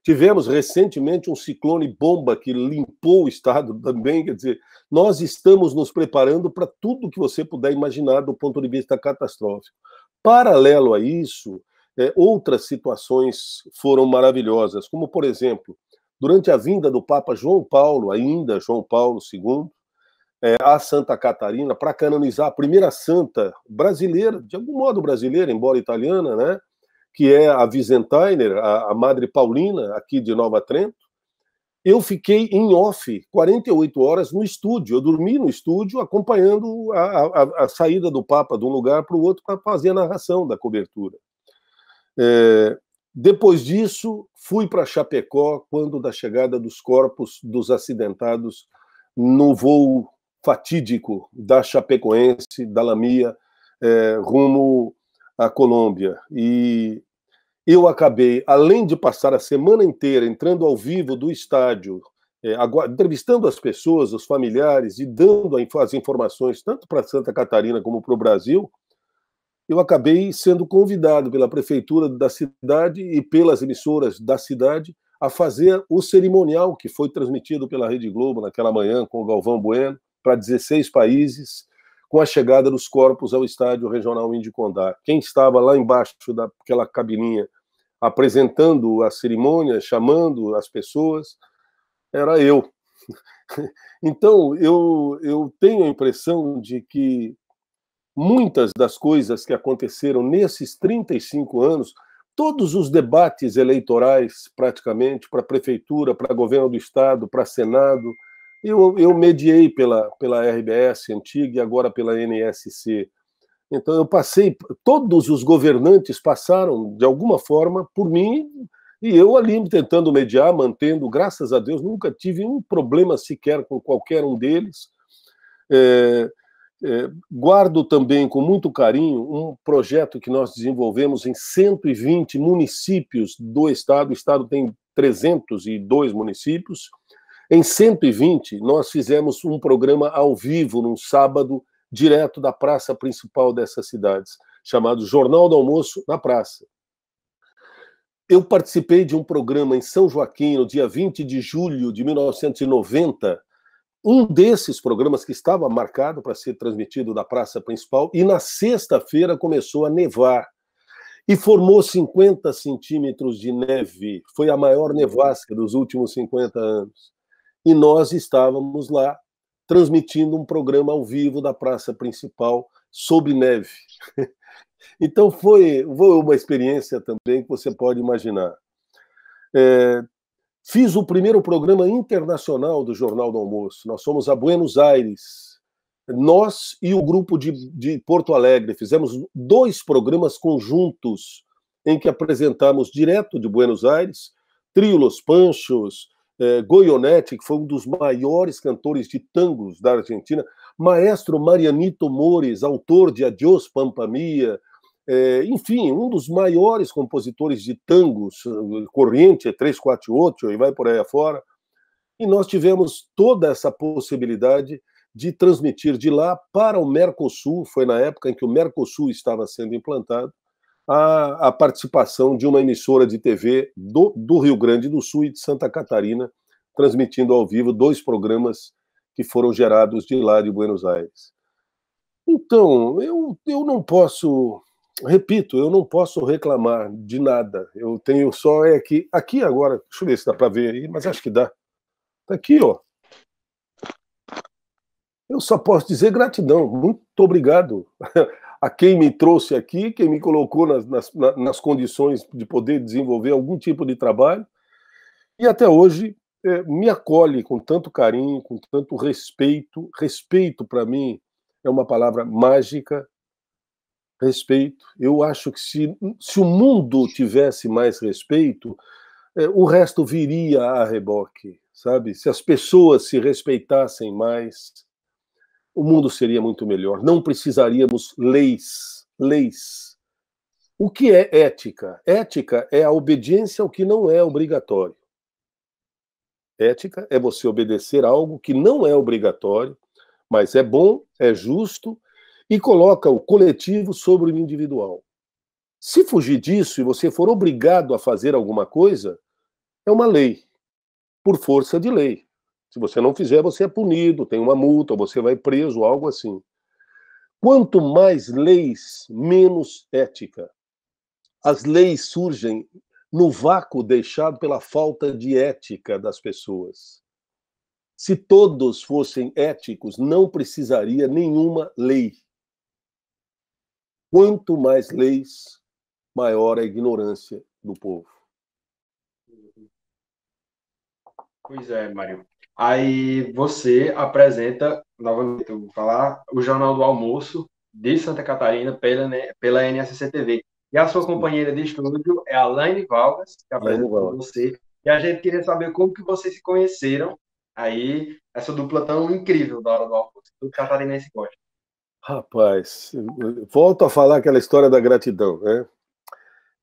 Tivemos recentemente um ciclone bomba que limpou o estado também, quer dizer, nós estamos nos preparando para tudo que você puder imaginar do ponto de vista catastrófico. Paralelo a isso, é, outras situações foram maravilhosas, como por exemplo, durante a vinda do Papa João Paulo, ainda João Paulo II, é, a Santa Catarina para canonizar a primeira santa brasileira, de algum modo brasileira, embora italiana, né? que é a Visentainer, a, a Madre Paulina, aqui de Nova Trento. Eu fiquei em off 48 horas no estúdio, eu dormi no estúdio acompanhando a, a, a saída do Papa de um lugar para o outro para fazer a narração da cobertura. É, depois disso, fui para Chapecó quando da chegada dos corpos dos acidentados no voo fatídico da Chapecoense, da Lamia, é, rumo à Colômbia. E eu acabei, além de passar a semana inteira entrando ao vivo do estádio, é, entrevistando as pessoas, os familiares e dando as informações tanto para Santa Catarina como para o Brasil, eu acabei sendo convidado pela prefeitura da cidade e pelas emissoras da cidade a fazer o cerimonial que foi transmitido pela Rede Globo naquela manhã com o Galvão Bueno para 16 países com a chegada dos corpos ao estádio regional Índio Condá. Quem estava lá embaixo daquela cabininha apresentando a cerimônia, chamando as pessoas, era eu. Então, eu, eu tenho a impressão de que muitas das coisas que aconteceram nesses 35 anos, todos os debates eleitorais, praticamente, para prefeitura, para governo do estado, para senado, eu, eu mediei pela, pela RBS antiga e agora pela NSC. Então eu passei, todos os governantes passaram de alguma forma por mim e eu ali tentando mediar, mantendo, graças a Deus, nunca tive um problema sequer com qualquer um deles. É, é, guardo também com muito carinho um projeto que nós desenvolvemos em 120 municípios do estado. O estado tem 302 municípios. Em 120, nós fizemos um programa ao vivo num sábado, direto da praça principal dessas cidades, chamado Jornal do Almoço na Praça. Eu participei de um programa em São Joaquim, no dia 20 de julho de 1990, um desses programas que estava marcado para ser transmitido da praça principal, e na sexta-feira começou a nevar. E formou 50 centímetros de neve. Foi a maior nevasca dos últimos 50 anos e nós estávamos lá transmitindo um programa ao vivo da praça principal sob neve. Então foi, foi uma experiência também que você pode imaginar. É, fiz o primeiro programa internacional do Jornal do Almoço. Nós fomos a Buenos Aires. Nós e o grupo de, de Porto Alegre fizemos dois programas conjuntos em que apresentamos direto de Buenos Aires, Trilos, Panchos, eh, que foi um dos maiores cantores de tangos da Argentina, maestro Marianito Mores, autor de Adiós Pampa Mia, é, enfim, um dos maiores compositores de tangos, eh, corrente 348 é e vai por aí afora. E nós tivemos toda essa possibilidade de transmitir de lá para o Mercosul, foi na época em que o Mercosul estava sendo implantado, a, a participação de uma emissora de TV do, do Rio Grande do Sul e de Santa Catarina, transmitindo ao vivo dois programas que foram gerados de lá de Buenos Aires. Então, eu, eu não posso, repito, eu não posso reclamar de nada. Eu tenho só é que aqui agora, deixa eu ver se dá para ver aí, mas acho que dá. Está aqui, ó. Eu só posso dizer gratidão, muito obrigado. a quem me trouxe aqui, quem me colocou nas, nas, nas condições de poder desenvolver algum tipo de trabalho, e até hoje é, me acolhe com tanto carinho, com tanto respeito. Respeito, para mim, é uma palavra mágica. Respeito. Eu acho que se, se o mundo tivesse mais respeito, é, o resto viria a reboque, sabe? Se as pessoas se respeitassem mais, o mundo seria muito melhor. Não precisaríamos leis, leis. O que é ética? Ética é a obediência ao que não é obrigatório. Ética é você obedecer algo que não é obrigatório, mas é bom, é justo e coloca o coletivo sobre o individual. Se fugir disso e você for obrigado a fazer alguma coisa, é uma lei, por força de lei. Se você não fizer, você é punido, tem uma multa, você vai preso, algo assim. Quanto mais leis, menos ética. As leis surgem no vácuo deixado pela falta de ética das pessoas. Se todos fossem éticos, não precisaria nenhuma lei. Quanto mais leis, maior a ignorância do povo. Pois é, Mário. Aí você apresenta, novamente, eu vou falar, o Jornal do Almoço de Santa Catarina pela, pela NSC TV. E a sua companheira de estúdio é a Laine Valgas, que apresentou você. E a gente queria saber como que vocês se conheceram aí, essa dupla tão incrível da Hora do Almoço, do Catarinense gosta. Rapaz, volto a falar aquela história da gratidão, né?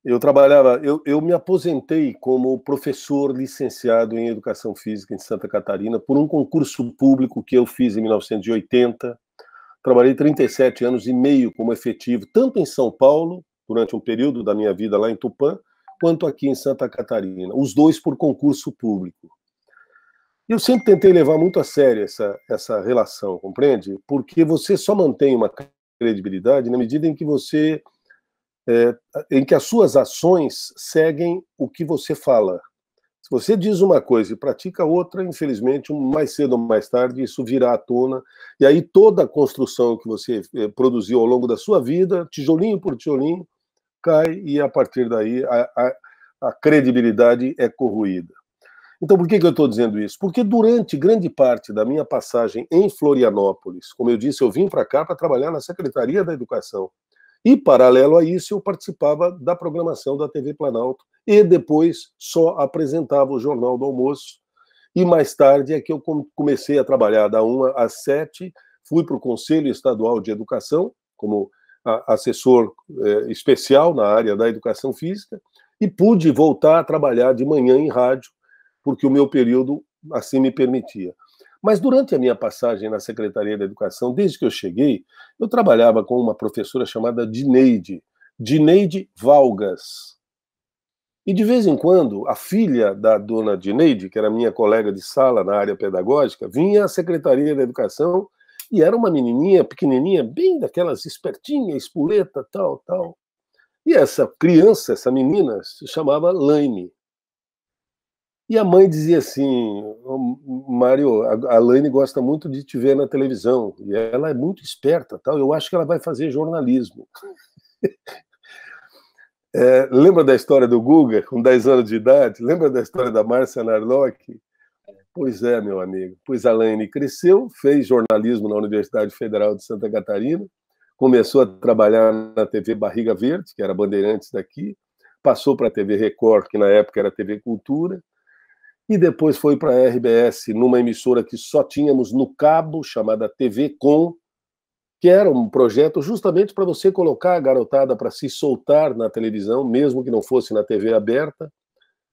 Eu trabalhava, eu, eu me aposentei como professor licenciado em Educação Física em Santa Catarina por um concurso público que eu fiz em 1980. Trabalhei 37 anos e meio como efetivo, tanto em São Paulo, durante um período da minha vida lá em Tupã, quanto aqui em Santa Catarina, os dois por concurso público. Eu sempre tentei levar muito a sério essa, essa relação, compreende? Porque você só mantém uma credibilidade na medida em que você é, em que as suas ações seguem o que você fala. Se você diz uma coisa e pratica outra, infelizmente, mais cedo ou mais tarde, isso virá à tona. E aí toda a construção que você é, produziu ao longo da sua vida, tijolinho por tijolinho, cai e a partir daí a, a, a credibilidade é corruída. Então, por que, que eu estou dizendo isso? Porque durante grande parte da minha passagem em Florianópolis, como eu disse, eu vim para cá para trabalhar na Secretaria da Educação. E, paralelo a isso, eu participava da programação da TV Planalto e depois só apresentava o Jornal do Almoço. E mais tarde é que eu comecei a trabalhar da 1 às 7, fui para o Conselho Estadual de Educação, como assessor é, especial na área da educação física, e pude voltar a trabalhar de manhã em rádio, porque o meu período assim me permitia. Mas durante a minha passagem na Secretaria da Educação, desde que eu cheguei, eu trabalhava com uma professora chamada Dineide, Dineide Valgas. E de vez em quando, a filha da dona Dineide, que era minha colega de sala na área pedagógica, vinha à Secretaria da Educação e era uma menininha pequenininha, bem daquelas espertinha, espuleta, tal, tal. E essa criança, essa menina, se chamava Laine. E a mãe dizia assim: Mário, a Laine gosta muito de te ver na televisão, e ela é muito esperta, tal. eu acho que ela vai fazer jornalismo. é, lembra da história do Guga, com 10 anos de idade? Lembra da história da Márcia Narlock? Pois é, meu amigo. Pois a Laine cresceu, fez jornalismo na Universidade Federal de Santa Catarina, começou a trabalhar na TV Barriga Verde, que era Bandeirantes daqui, passou para a TV Record, que na época era TV Cultura, e depois foi para a RBS, numa emissora que só tínhamos no cabo, chamada TV Com, que era um projeto justamente para você colocar a garotada para se soltar na televisão, mesmo que não fosse na TV aberta.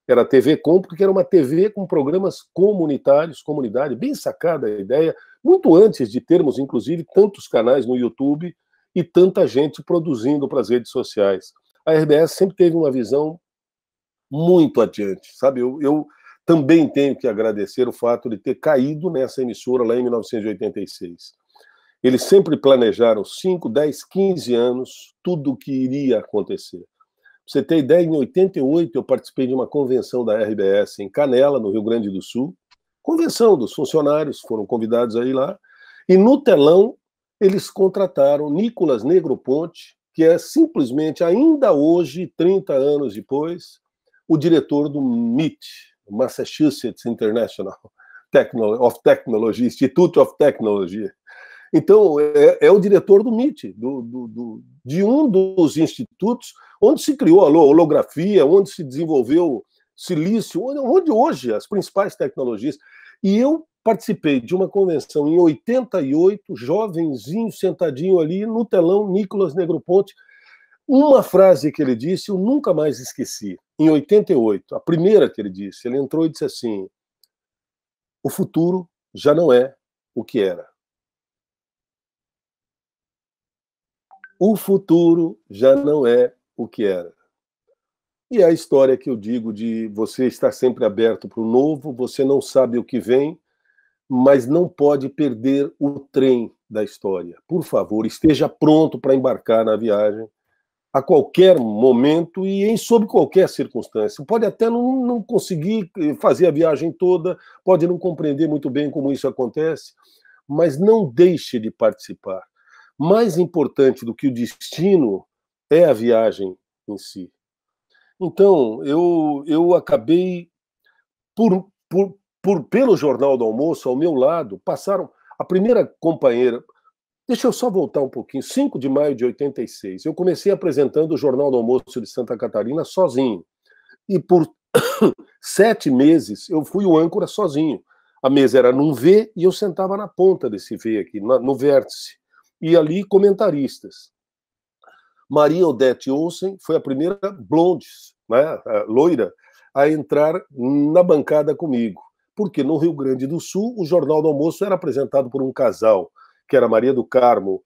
Era a TV Com, porque era uma TV com programas comunitários, comunidade, bem sacada a ideia, muito antes de termos, inclusive, tantos canais no YouTube e tanta gente produzindo para as redes sociais. A RBS sempre teve uma visão muito adiante, sabe? eu, eu também tenho que agradecer o fato de ter caído nessa emissora lá em 1986. Eles sempre planejaram 5, 10, 15 anos tudo o que iria acontecer. Pra você ter ideia, em 88 eu participei de uma convenção da RBS em Canela, no Rio Grande do Sul. Convenção dos funcionários, foram convidados aí lá. E no telão eles contrataram Nicolas Negro Ponte, que é simplesmente, ainda hoje, 30 anos depois, o diretor do MIT, Massachusetts International of Technology, Institute of Technology. Então, é, é o diretor do MIT, do, do, do, de um dos institutos onde se criou a holografia, onde se desenvolveu silício, onde hoje as principais tecnologias. E eu participei de uma convenção em 88, jovenzinho, sentadinho ali no telão, Nicolas Negroponte. Uma frase que ele disse eu nunca mais esqueci em 88, a primeira que ele disse, ele entrou e disse assim: o futuro já não é o que era. O futuro já não é o que era. E é a história que eu digo de você estar sempre aberto para o novo, você não sabe o que vem, mas não pode perder o trem da história. Por favor, esteja pronto para embarcar na viagem, a qualquer momento e em sob qualquer circunstância. Pode até não, não conseguir eh, fazer a viagem toda, pode não compreender muito bem como isso acontece, mas não deixe de participar. Mais importante do que o destino é a viagem em si. Então, eu, eu acabei, por, por, por pelo Jornal do Almoço, ao meu lado, passaram. A primeira companheira, Deixa eu só voltar um pouquinho. 5 de maio de 86, eu comecei apresentando o Jornal do Almoço de Santa Catarina sozinho. E por sete meses eu fui o âncora sozinho. A mesa era num V e eu sentava na ponta desse V aqui, no vértice. E ali comentaristas. Maria Odete Olsen foi a primeira blonde, né, loira, a entrar na bancada comigo. Porque no Rio Grande do Sul, o Jornal do Almoço era apresentado por um casal que era Maria do Carmo,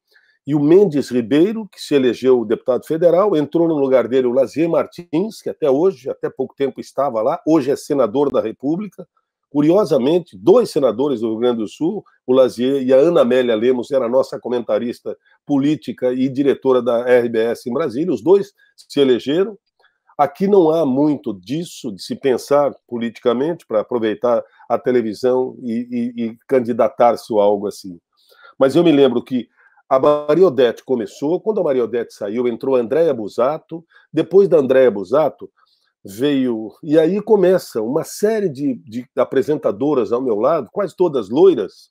e o Mendes Ribeiro, que se elegeu deputado federal, entrou no lugar dele o Lazier Martins, que até hoje, até pouco tempo estava lá, hoje é senador da República. Curiosamente, dois senadores do Rio Grande do Sul, o Lazier e a Ana Amélia Lemos, era nossa comentarista política e diretora da RBS em Brasília, os dois se elegeram. Aqui não há muito disso, de se pensar politicamente para aproveitar a televisão e, e, e candidatar-se a algo assim. Mas eu me lembro que a Maria Odete começou, quando a Maria Odete saiu, entrou a Andréia Busato, depois da Andréia Busato veio. E aí começa uma série de, de apresentadoras ao meu lado, quase todas loiras,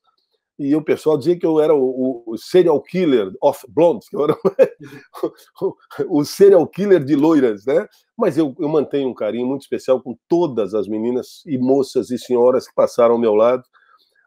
e o pessoal dizia que eu era o, o serial killer of blondes, que eu era o, o, serial killer de loiras, né? Mas eu, eu, mantenho um carinho muito especial com todas as meninas e moças e senhoras que passaram ao meu lado.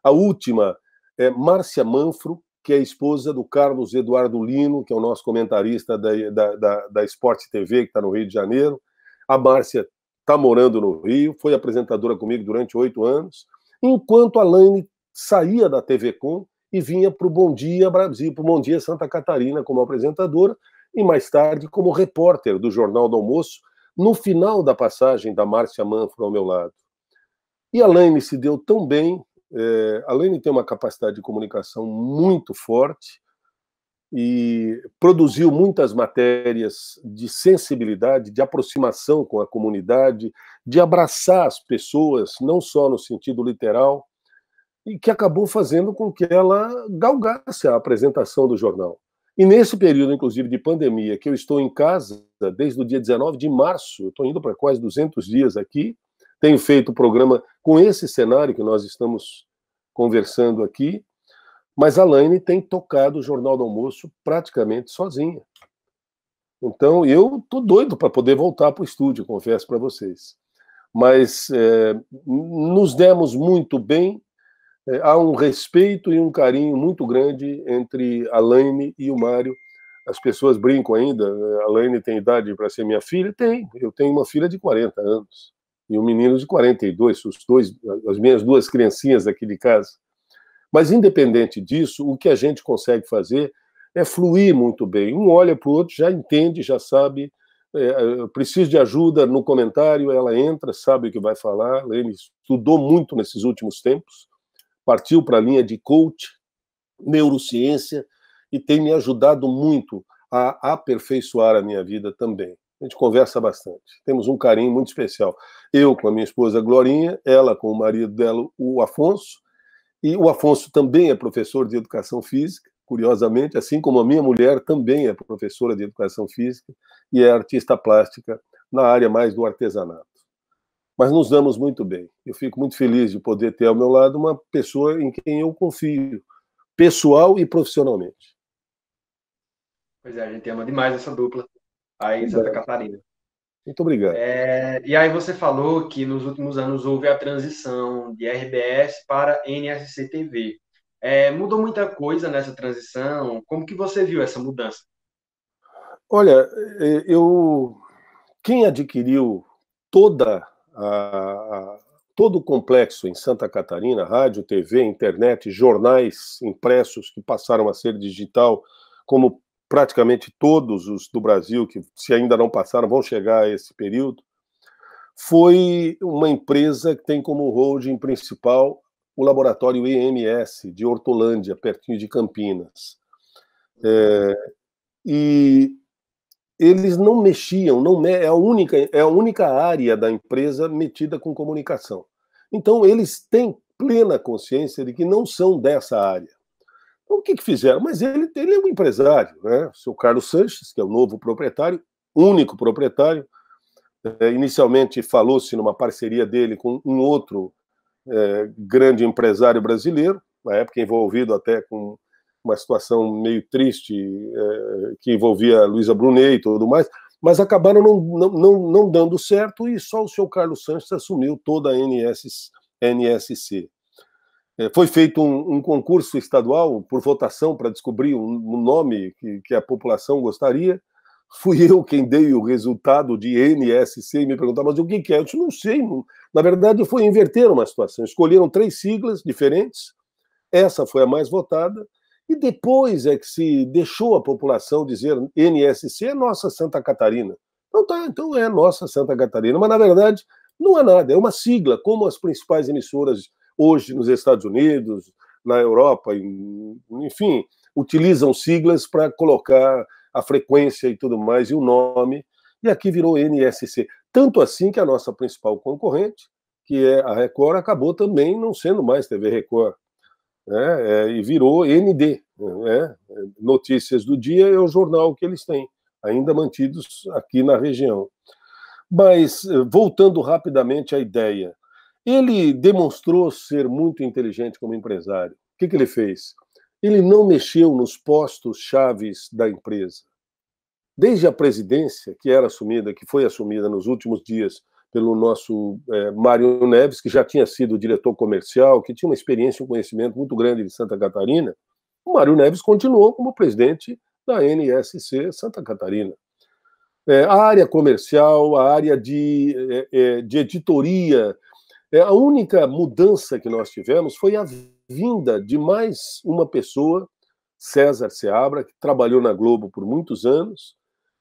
A última é Márcia Manfro, que é esposa do Carlos Eduardo Lino, que é o nosso comentarista da, da, da, da Esporte TV, que está no Rio de Janeiro. A Márcia está morando no Rio, foi apresentadora comigo durante oito anos, enquanto a Laine saía da TV Com e vinha para o Bom Dia Brasil, para o Bom Dia Santa Catarina como apresentadora e mais tarde como repórter do Jornal do Almoço, no final da passagem da Márcia Manfro ao meu lado. E a Laine se deu tão bem é, de ter uma capacidade de comunicação muito forte e produziu muitas matérias de sensibilidade, de aproximação com a comunidade, de abraçar as pessoas, não só no sentido literal, e que acabou fazendo com que ela galgasse a apresentação do jornal. E nesse período, inclusive, de pandemia, que eu estou em casa desde o dia 19 de março, estou indo para quase 200 dias aqui, tenho feito o programa com esse cenário que nós estamos conversando aqui, mas a Laine tem tocado o Jornal do Almoço praticamente sozinha. Então, eu tô doido para poder voltar para o estúdio, confesso para vocês. Mas é, nos demos muito bem, é, há um respeito e um carinho muito grande entre a Laine e o Mário. As pessoas brincam ainda, a Laine tem idade para ser minha filha? Tem, eu tenho uma filha de 40 anos e um menino de 42, os dois, as minhas duas criancinhas daquele caso. Mas, independente disso, o que a gente consegue fazer é fluir muito bem. Um olha para o outro, já entende, já sabe. É, preciso de ajuda no comentário, ela entra, sabe o que vai falar. Ele estudou muito nesses últimos tempos, partiu para a linha de coach, neurociência, e tem me ajudado muito a aperfeiçoar a minha vida também. A gente conversa bastante. Temos um carinho muito especial. Eu com a minha esposa Glorinha, ela com o marido dela, o Afonso. E o Afonso também é professor de educação física, curiosamente, assim como a minha mulher também é professora de educação física e é artista plástica na área mais do artesanato. Mas nos damos muito bem. Eu fico muito feliz de poder ter ao meu lado uma pessoa em quem eu confio, pessoal e profissionalmente. Pois é, a gente ama demais essa dupla aí em Santa Catarina. Muito obrigado. É, e aí você falou que nos últimos anos houve a transição de RBS para NSC TV. É, mudou muita coisa nessa transição. Como que você viu essa mudança? Olha, é, eu quem adquiriu toda a, todo o complexo em Santa Catarina, rádio, TV, internet, jornais impressos que passaram a ser digital, como praticamente todos os do Brasil que, se ainda não passaram, vão chegar a esse período, foi uma empresa que tem como holding principal o laboratório EMS de Hortolândia, pertinho de Campinas. É, e eles não mexiam, não é a única é a única área da empresa metida com comunicação. Então eles têm plena consciência de que não são dessa área. Então, o que, que fizeram? Mas ele, ele é um empresário, né? O seu Carlos Sanches, que é o novo proprietário, único proprietário, é, inicialmente falou-se numa parceria dele com um outro é, grande empresário brasileiro, na época envolvido até com uma situação meio triste é, que envolvia Luísa Brunet e tudo mais, mas acabaram não, não, não, não, dando certo e só o seu Carlos Sanches assumiu toda a NS, NSC. É, foi feito um, um, concurso estadual por votação para descobrir um, um nome que, que, a população gostaria. Fui eu quem dei o resultado de NSC e me perguntaram, mas o que, que é? Eu disse, não sei. Na verdade, foi inverter uma situação. Escolheram três siglas diferentes, essa foi a mais votada, e depois é que se deixou a população dizer NSC é nossa Santa Catarina. Então tá, então é nossa Santa Catarina. Mas, na verdade, não é nada, é uma sigla, como as principais emissoras hoje nos Estados Unidos, na Europa, enfim, utilizam siglas para colocar a frequência e tudo mais, e o nome, e aqui virou NSC. Tanto assim que a nossa principal concorrente, que é a Record, acabou também não sendo mais TV Record, né? É, e virou ND, né? Notícias do Dia é o jornal que eles têm, ainda mantidos aqui na região. Mas, eh, voltando rapidamente à ideia, ele demonstrou ser muito inteligente como empresário. O que, que ele fez? Ele não mexeu nos postos chaves da empresa. Desde a presidência, que era assumida, que foi assumida nos últimos dias pelo nosso é, Mário Neves, que já tinha sido diretor comercial, que tinha uma experiência e um conhecimento muito grande de Santa Catarina, o Mário Neves continuou como presidente da NSC Santa Catarina. É, a área comercial, a área de, é, é de editoria é, a única mudança que nós tivemos foi a vinda de mais uma pessoa, César Seabra, que trabalhou na Globo por muitos anos,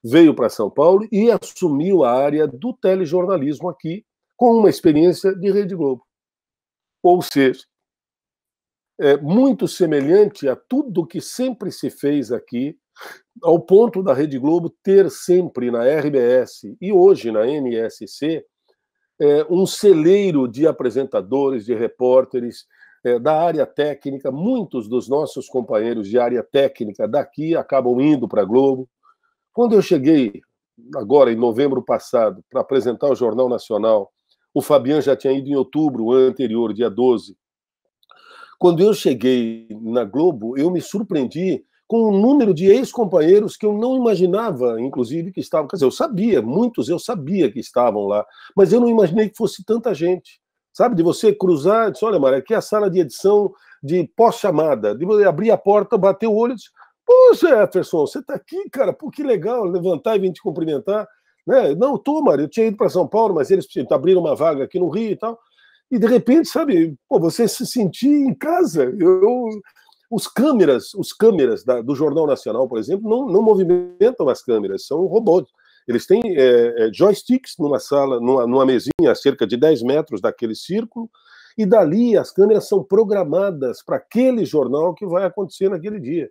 veio para São Paulo e assumiu a área do telejornalismo aqui, com uma experiência de Rede Globo. Ou seja, é muito semelhante a tudo que sempre se fez aqui, ao ponto da Rede Globo ter sempre na RBS e hoje na NSC é, um celeiro de apresentadores, de repórteres é, da área técnica. Muitos dos nossos companheiros de área técnica daqui acabam indo para a Globo. Quando eu cheguei, agora em novembro passado, para apresentar o Jornal Nacional, o Fabian já tinha ido em outubro anterior, dia 12. Quando eu cheguei na Globo, eu me surpreendi com um número de ex-companheiros que eu não imaginava, inclusive, que estavam. Quer dizer, eu sabia, muitos eu sabia que estavam lá, mas eu não imaginei que fosse tanta gente. Sabe, de você cruzar, disse, olha, Mara, aqui é a sala de edição de pós-chamada. De abrir a porta, bater o olho e disse, pô, Jefferson, você está aqui, cara, pô, que legal, levantar e vir te cumprimentar. Né? Não, tô, Mara, eu tinha ido para São Paulo, mas eles abriram uma vaga aqui no Rio e tal. E de repente, sabe, pô, você se sentir em casa. Eu, os câmeras, os câmeras da, do Jornal Nacional, por exemplo, não, não movimentam as câmeras, são robôs. Eles têm é, é joysticks numa sala, numa, numa mesinha a cerca de 10 metros daquele círculo, e dali as câmeras são programadas para aquele jornal que vai acontecer naquele dia.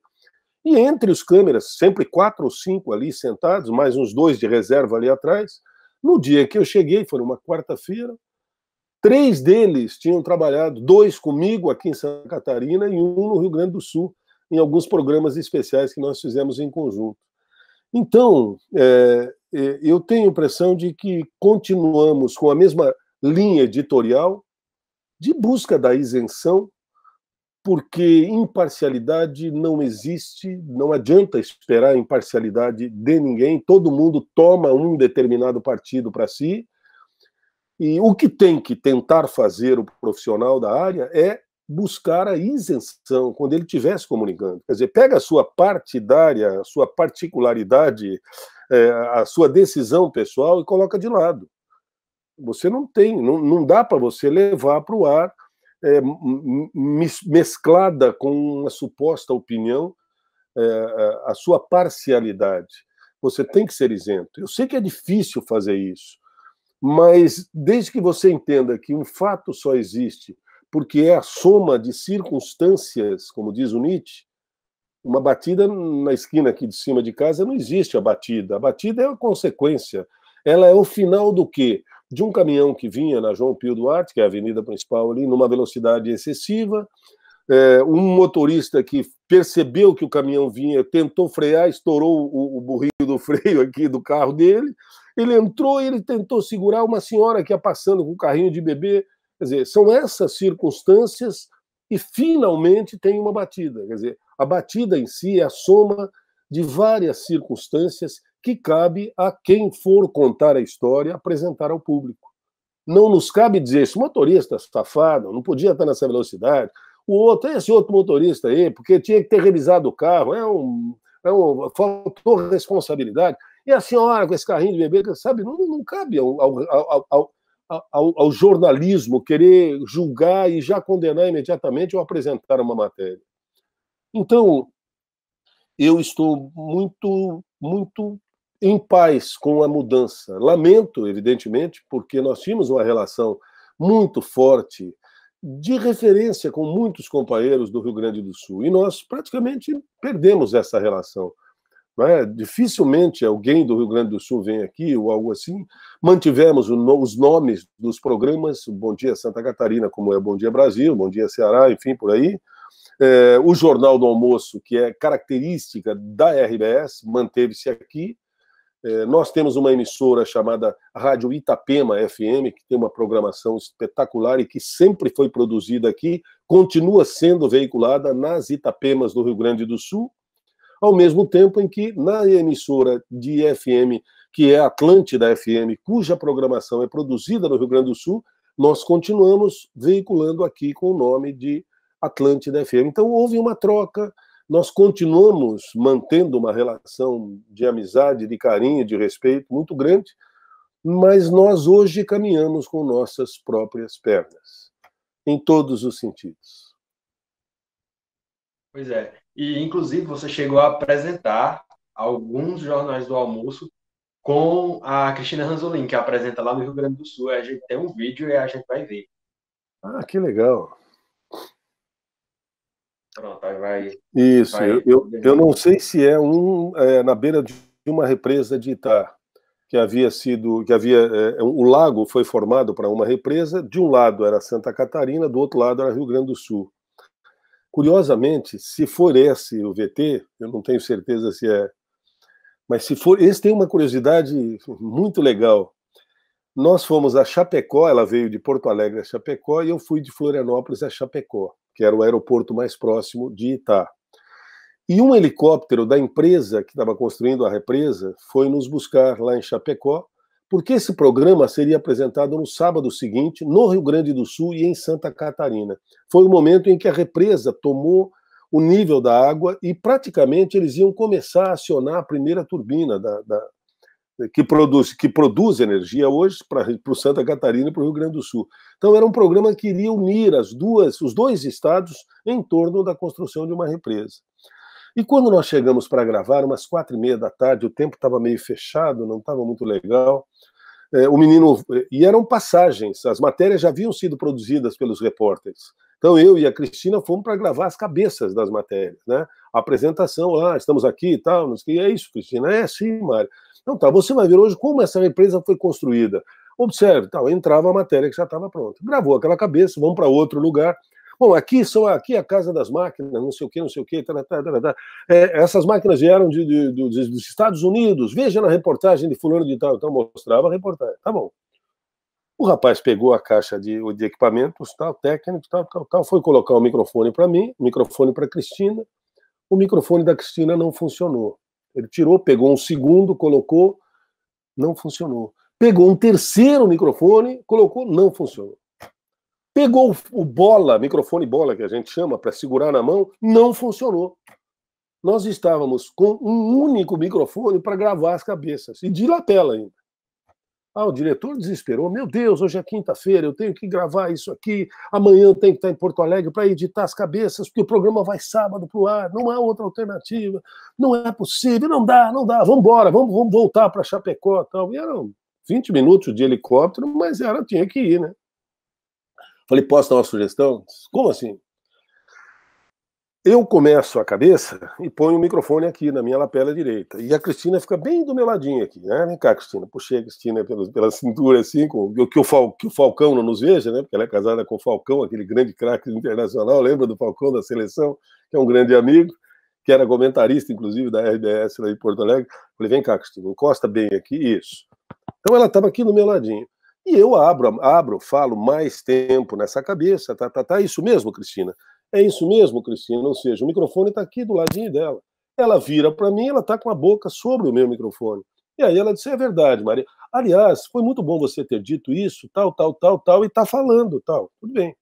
E entre os câmeras, sempre quatro ou cinco ali sentados, mais uns dois de reserva ali atrás, no dia que eu cheguei, foi uma quarta-feira, Três deles tinham trabalhado, dois comigo aqui em Santa Catarina e um no Rio Grande do Sul, em alguns programas especiais que nós fizemos em conjunto. Então, é, é eu tenho a impressão de que continuamos com a mesma linha editorial de busca da isenção, porque imparcialidade não existe, não adianta esperar imparcialidade de ninguém, todo mundo toma um determinado partido para si e o que tem que tentar fazer o profissional da área é buscar a isenção quando ele estiver se comunicando. Quer dizer, pega a sua partidária, a sua particularidade, é, a sua decisão pessoal e coloca de lado. Você não tem, não, não dá para você levar para o ar é, mesclada com uma suposta opinião é, a sua parcialidade. Você tem que ser isento. Eu sei que é difícil fazer isso, mas desde que você entenda que um fato só existe porque é a soma de circunstâncias, como diz o Nietzsche, uma batida na esquina aqui de cima de casa não existe a batida. A batida é a consequência. Ela é o final do quê? De um caminhão que vinha na João Pio Duarte, que é a avenida principal ali, numa velocidade excessiva, é, um motorista que percebeu que o caminhão vinha, tentou frear, estourou o, o burrinho do freio aqui do carro dele. Ele entrou e ele tentou segurar uma senhora que ia passando com o carrinho de bebê. Quer dizer, são essas circunstâncias e finalmente tem uma batida. Quer dizer, a batida em si é a soma de várias circunstâncias que cabe a quem for contar a história apresentar ao público. Não nos cabe dizer, esse motorista safado não podia estar nessa velocidade, o outro, é esse outro motorista aí, porque tinha que ter revisado o carro, é um, é um faltou responsabilidade. E a senhora com esse carrinho de bebê, sabe, não, não cabe ao, ao, ao, ao, jornalismo querer julgar e já condenar imediatamente ou apresentar uma matéria. Então, eu estou muito, muito em paz com a mudança. Lamento, evidentemente, porque nós tínhamos uma relação muito forte de referência com muitos companheiros do Rio Grande do Sul. E nós praticamente perdemos essa relação. É? Dificilmente alguém do Rio Grande do Sul vem aqui ou algo assim. Mantivemos os nomes dos programas Bom Dia Santa Catarina, como é Bom Dia Brasil, Bom Dia Ceará, enfim, por aí. É, o Jornal do Almoço, que é característica da RBS, manteve-se aqui. É, nós temos uma emissora chamada Rádio Itapema FM, que tem uma programação espetacular e que sempre foi produzida aqui, continua sendo veiculada nas Itapemas do Rio Grande do Sul, ao mesmo tempo em que na emissora de FM, que é Atlântida FM, cuja programação é produzida no Rio Grande do Sul, nós continuamos veiculando aqui com o nome de Atlântida FM. Então houve uma troca nós continuamos mantendo uma relação de amizade, de carinho, de respeito muito grande, mas nós hoje caminhamos com nossas próprias pernas, em todos os sentidos. Pois é. E, inclusive, você chegou a apresentar alguns jornais do almoço com a Cristina Ranzolin, que apresenta lá no Rio Grande do Sul. A gente tem um vídeo e a gente vai ver. Ah, que legal. Pronto, aí vai. Isso, vai... Eu, eu, eu, não sei se é um é, na beira de uma represa de Itá, que havia sido, que havia é, é, o lago foi formado para uma represa. De um lado era Santa Catarina, do outro lado era Rio Grande do Sul. Curiosamente, se for esse o VT, eu não tenho certeza se é, mas se for, esse tem uma curiosidade muito legal. Nós fomos a Chapecó, ela veio de Porto Alegre a Chapecó e eu fui de Florianópolis a Chapecó que era o aeroporto mais próximo de Itá. E um helicóptero da empresa que estava construindo a represa foi nos buscar lá em Chapecó, porque esse programa seria apresentado no sábado seguinte, no Rio Grande do Sul e em Santa Catarina. Foi o momento em que a represa tomou o nível da água e praticamente eles iam começar a acionar a primeira turbina da, da, que produz, que produz energia hoje para o Santa Catarina e para o Rio Grande do Sul. Então era um programa que iria unir as duas, os dois estados em torno da construção de uma represa. E quando nós chegamos para gravar, umas quatro e meia da tarde, o tempo estava meio fechado, não estava muito legal. É, o menino eh, e eram passagens, as matérias já haviam sido produzidas pelos repórteres. Então eu e a Cristina fomos para gravar as cabeças das matérias, né? A apresentação lá, ah, estamos aqui e tal, não sei o que. É isso, Cristina? É sim, Mário. Não, tá, você vai ver hoje como essa empresa foi construída. Observe, tal, entrava a matéria que já estava pronta. Gravou aquela cabeça, vamos para outro lugar. Bom, aqui são aqui é a casa das máquinas, não sei o que, não sei o que, tá tá tá, tá, tá, tá, é, essas máquinas vieram de, de, de, dos Estados Unidos. Veja na reportagem de fulano de tal, então mostrava a reportagem. Tá bom, o rapaz pegou a caixa de, de equipamentos, tal, técnico, tal, tal, tal, foi colocar o microfone para mim, o microfone para Cristina. O microfone da Cristina não funcionou. Ele tirou, pegou um segundo, colocou, não funcionou. Pegou um terceiro microfone, colocou, não funcionou. Pegou o bola, microfone bola que a gente chama para segurar na mão, não funcionou. Nós estávamos com um único microfone para gravar as cabeças e de lapela ainda. Ah, o diretor desesperou. Meu Deus, hoje é quinta-feira, eu tenho que gravar isso aqui. Amanhã eu tenho que estar em Porto Alegre para editar as cabeças, porque o programa vai sábado para o ar. Não há outra alternativa. Não é possível, não dá, não dá. Vamos embora, vamos, vamos voltar para Chapecó tal. E eram 20 minutos de helicóptero, mas era tinha que ir, né? Falei, posso dar uma sugestão? Como assim? Eu começo a cabeça e ponho o microfone aqui na minha lapela direita. E a Cristina fica bem do meu ladinho aqui, né? Vem cá, Cristina. Puxei a Cristina pela, pela cintura, assim, com, que, o Fal, que o Falcão não nos veja, né? Porque ela é casada com o Falcão, aquele grande craque internacional. Lembra do Falcão da seleção, que é um grande amigo, que era comentarista, inclusive, da RBS lá em Porto Alegre. Falei, vem cá, Cristina, encosta bem aqui. Isso. Então ela estava aqui do meu ladinho. E eu abro, abro, falo mais tempo nessa cabeça, tá, tá, tá, isso mesmo, Cristina. É isso mesmo, Cristina? Ou seja, o microfone está aqui do ladinho dela. Ela vira para mim, ela está com a boca sobre o meu microfone. E aí ela disse: é verdade, Maria. Aliás, foi muito bom você ter dito isso, tal, tal, tal, tal, e está falando, tal. Tudo bem.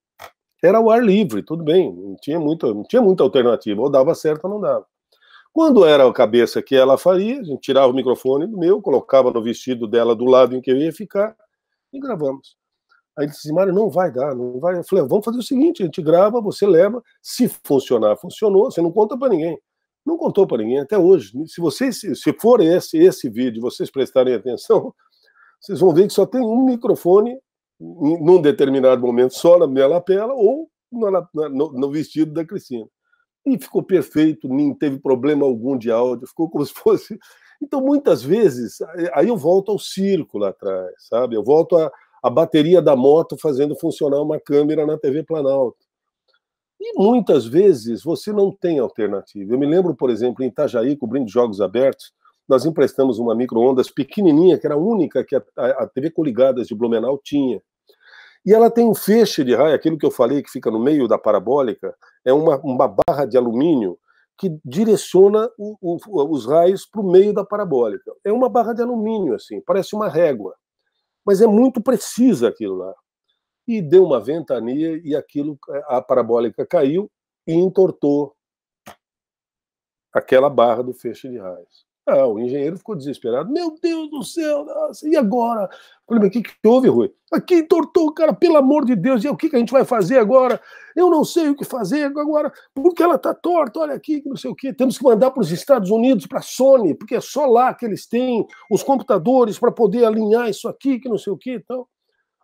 Era o ar livre, tudo bem. Não tinha, muito, não tinha muita alternativa. Ou dava certo ou não dava. Quando era a cabeça que ela faria, a gente tirava o microfone do meu, colocava no vestido dela do lado em que eu ia ficar e gravamos. Aí ele disse, assim, Mário, não vai dar, não vai. Eu falei, vamos fazer o seguinte, a gente grava, você leva, se funcionar, funcionou, você não conta para ninguém. Não contou para ninguém até hoje. Se vocês, se for esse esse vídeo, vocês prestarem atenção, vocês vão ver que só tem um microfone em, num determinado momento, só na minha lapela ou no, no, no vestido da Cristina. E ficou perfeito, nem teve problema algum de áudio, ficou como se fosse então, muitas vezes, aí eu volto ao círculo lá atrás, sabe? Eu volto a, a bateria da moto fazendo funcionar uma câmera na TV Planalto. E muitas vezes você não tem alternativa. Eu me lembro, por exemplo, em Itajaí, cobrindo jogos abertos, nós emprestamos uma micro-ondas pequenininha, que era a única que a, a TV Coligadas de Blumenau tinha. E ela tem um feixe de raio, aquilo que eu falei que fica no meio da parabólica, é uma, uma barra de alumínio que direciona o, o, os raios para o meio da parabólica. É uma barra de alumínio, assim, parece uma régua mas é muito precisa aquilo lá. E deu uma ventania e aquilo, a parabólica caiu e entortou aquela barra do feixe de raios. Ah, o engenheiro ficou desesperado. Meu Deus do céu, nossa, e agora? Falei, mas o que, que houve, Rui? Aqui ah, entortou o cara, pelo amor de Deus, e o que, que a gente vai fazer agora? Eu não sei o que fazer agora, porque ela está torta, olha aqui, não sei o quê. Temos que mandar para os Estados Unidos, para a Sony, porque é só lá que eles têm os computadores para poder alinhar isso aqui, que não sei o quê então,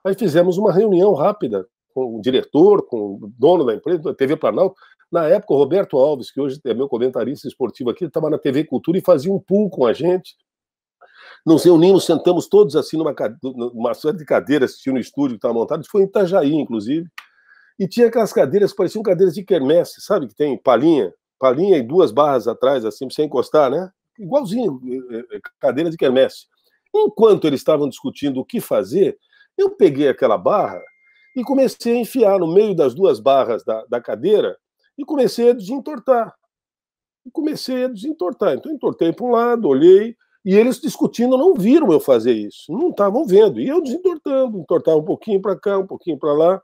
Aí fizemos uma reunião rápida com o diretor, com o dono da empresa, da TV Planalto. Na época, o Roberto Alves, que hoje é meu comentarista esportivo aqui, estava na TV Cultura e fazia um pool com a gente. Nos reunimos, sentamos todos assim numa, numa série de cadeiras, assistindo o estúdio que estava montado. foi em Itajaí, inclusive. E tinha aquelas cadeiras que pareciam cadeiras de quermesse, sabe? Que tem palinha, palinha e duas barras atrás, assim, sem encostar, né? Igualzinho, eh, eh, eh, cadeira de quermesse. Enquanto eles estavam discutindo o que fazer, eu peguei aquela barra e comecei a enfiar no meio das duas barras da, da cadeira e comecei a desentortar. E comecei a desentortar. Então, entortei para um lado, olhei, e eles discutindo não viram eu fazer isso, não estavam vendo. E eu desentortando, entortava um pouquinho para cá, um pouquinho para lá,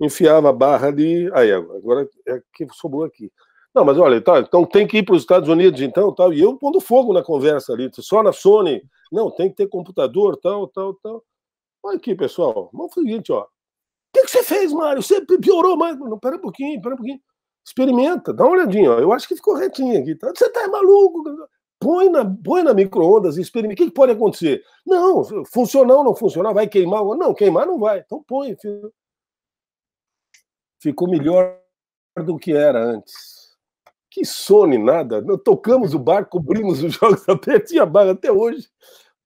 enfiava a barra ali. Aí, agora é que sobrou aqui. Não, mas olha, tá, então tem que ir para os Estados Unidos, então, tal. E eu pondo fogo na conversa ali, só na Sony. Não, tem que ter computador, tal, tal, tal. Olha aqui, pessoal, vamos fazer o seguinte, ó que, que você fez, Mário? Você piorou mais. Não, pera um pouquinho, pera um pouquinho. Experimenta, dá uma olhadinha. Ó. Eu acho que ficou retinho aqui. Tá? Você tá maluco? Põe na, põe na micro-ondas e experimenta. O que, que, pode acontecer? Não, funcionou ou não funcionou? vai queimar? Não, queimar não vai. Então põe. Filho. Ficou melhor do que era antes. Que sono e nada. tocamos o bar, cobrimos os jogos da Petinha Barra até hoje.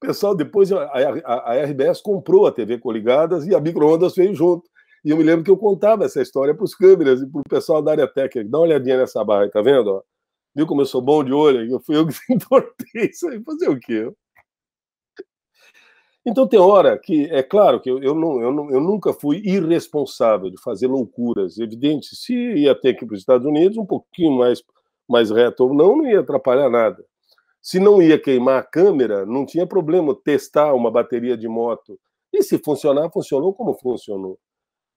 O pessoal depois, a, a, a, RBS comprou a TV Coligadas e a Microondas veio junto. E eu me lembro que eu contava essa história para os câmeras e para o pessoal da área técnica. Dá uma olhadinha nessa barra aí, tá vendo? Viu como eu sou bom de olho? Eu fui eu que entortei isso aí. Fazer o quê? Então tem hora que, é claro que eu, eu, não, eu, não, eu nunca fui irresponsável de fazer loucuras. Evidente, se ia ter que ir para os Estados Unidos, um pouquinho mais, mais reto ou não, não ia atrapalhar nada. Se não ia queimar a câmera, não tinha problema testar uma bateria de moto. E se funcionar, funcionou como funcionou.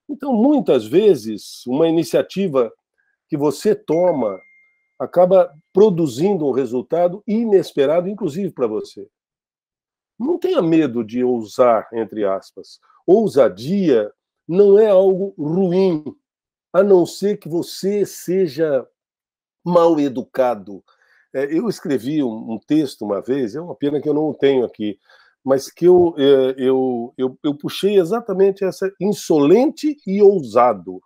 Então, muitas vezes, uma iniciativa que você toma acaba produzindo um resultado inesperado, inclusive para você. Não tenha medo de ousar, entre aspas. Ousadia não é algo ruim, a não ser que você seja mal educado. É, eu escrevi um, texto uma vez, é uma pena que eu não o tenho aqui, mas que eu, é, eu, eu, eu puxei exatamente essa insolente e ousado.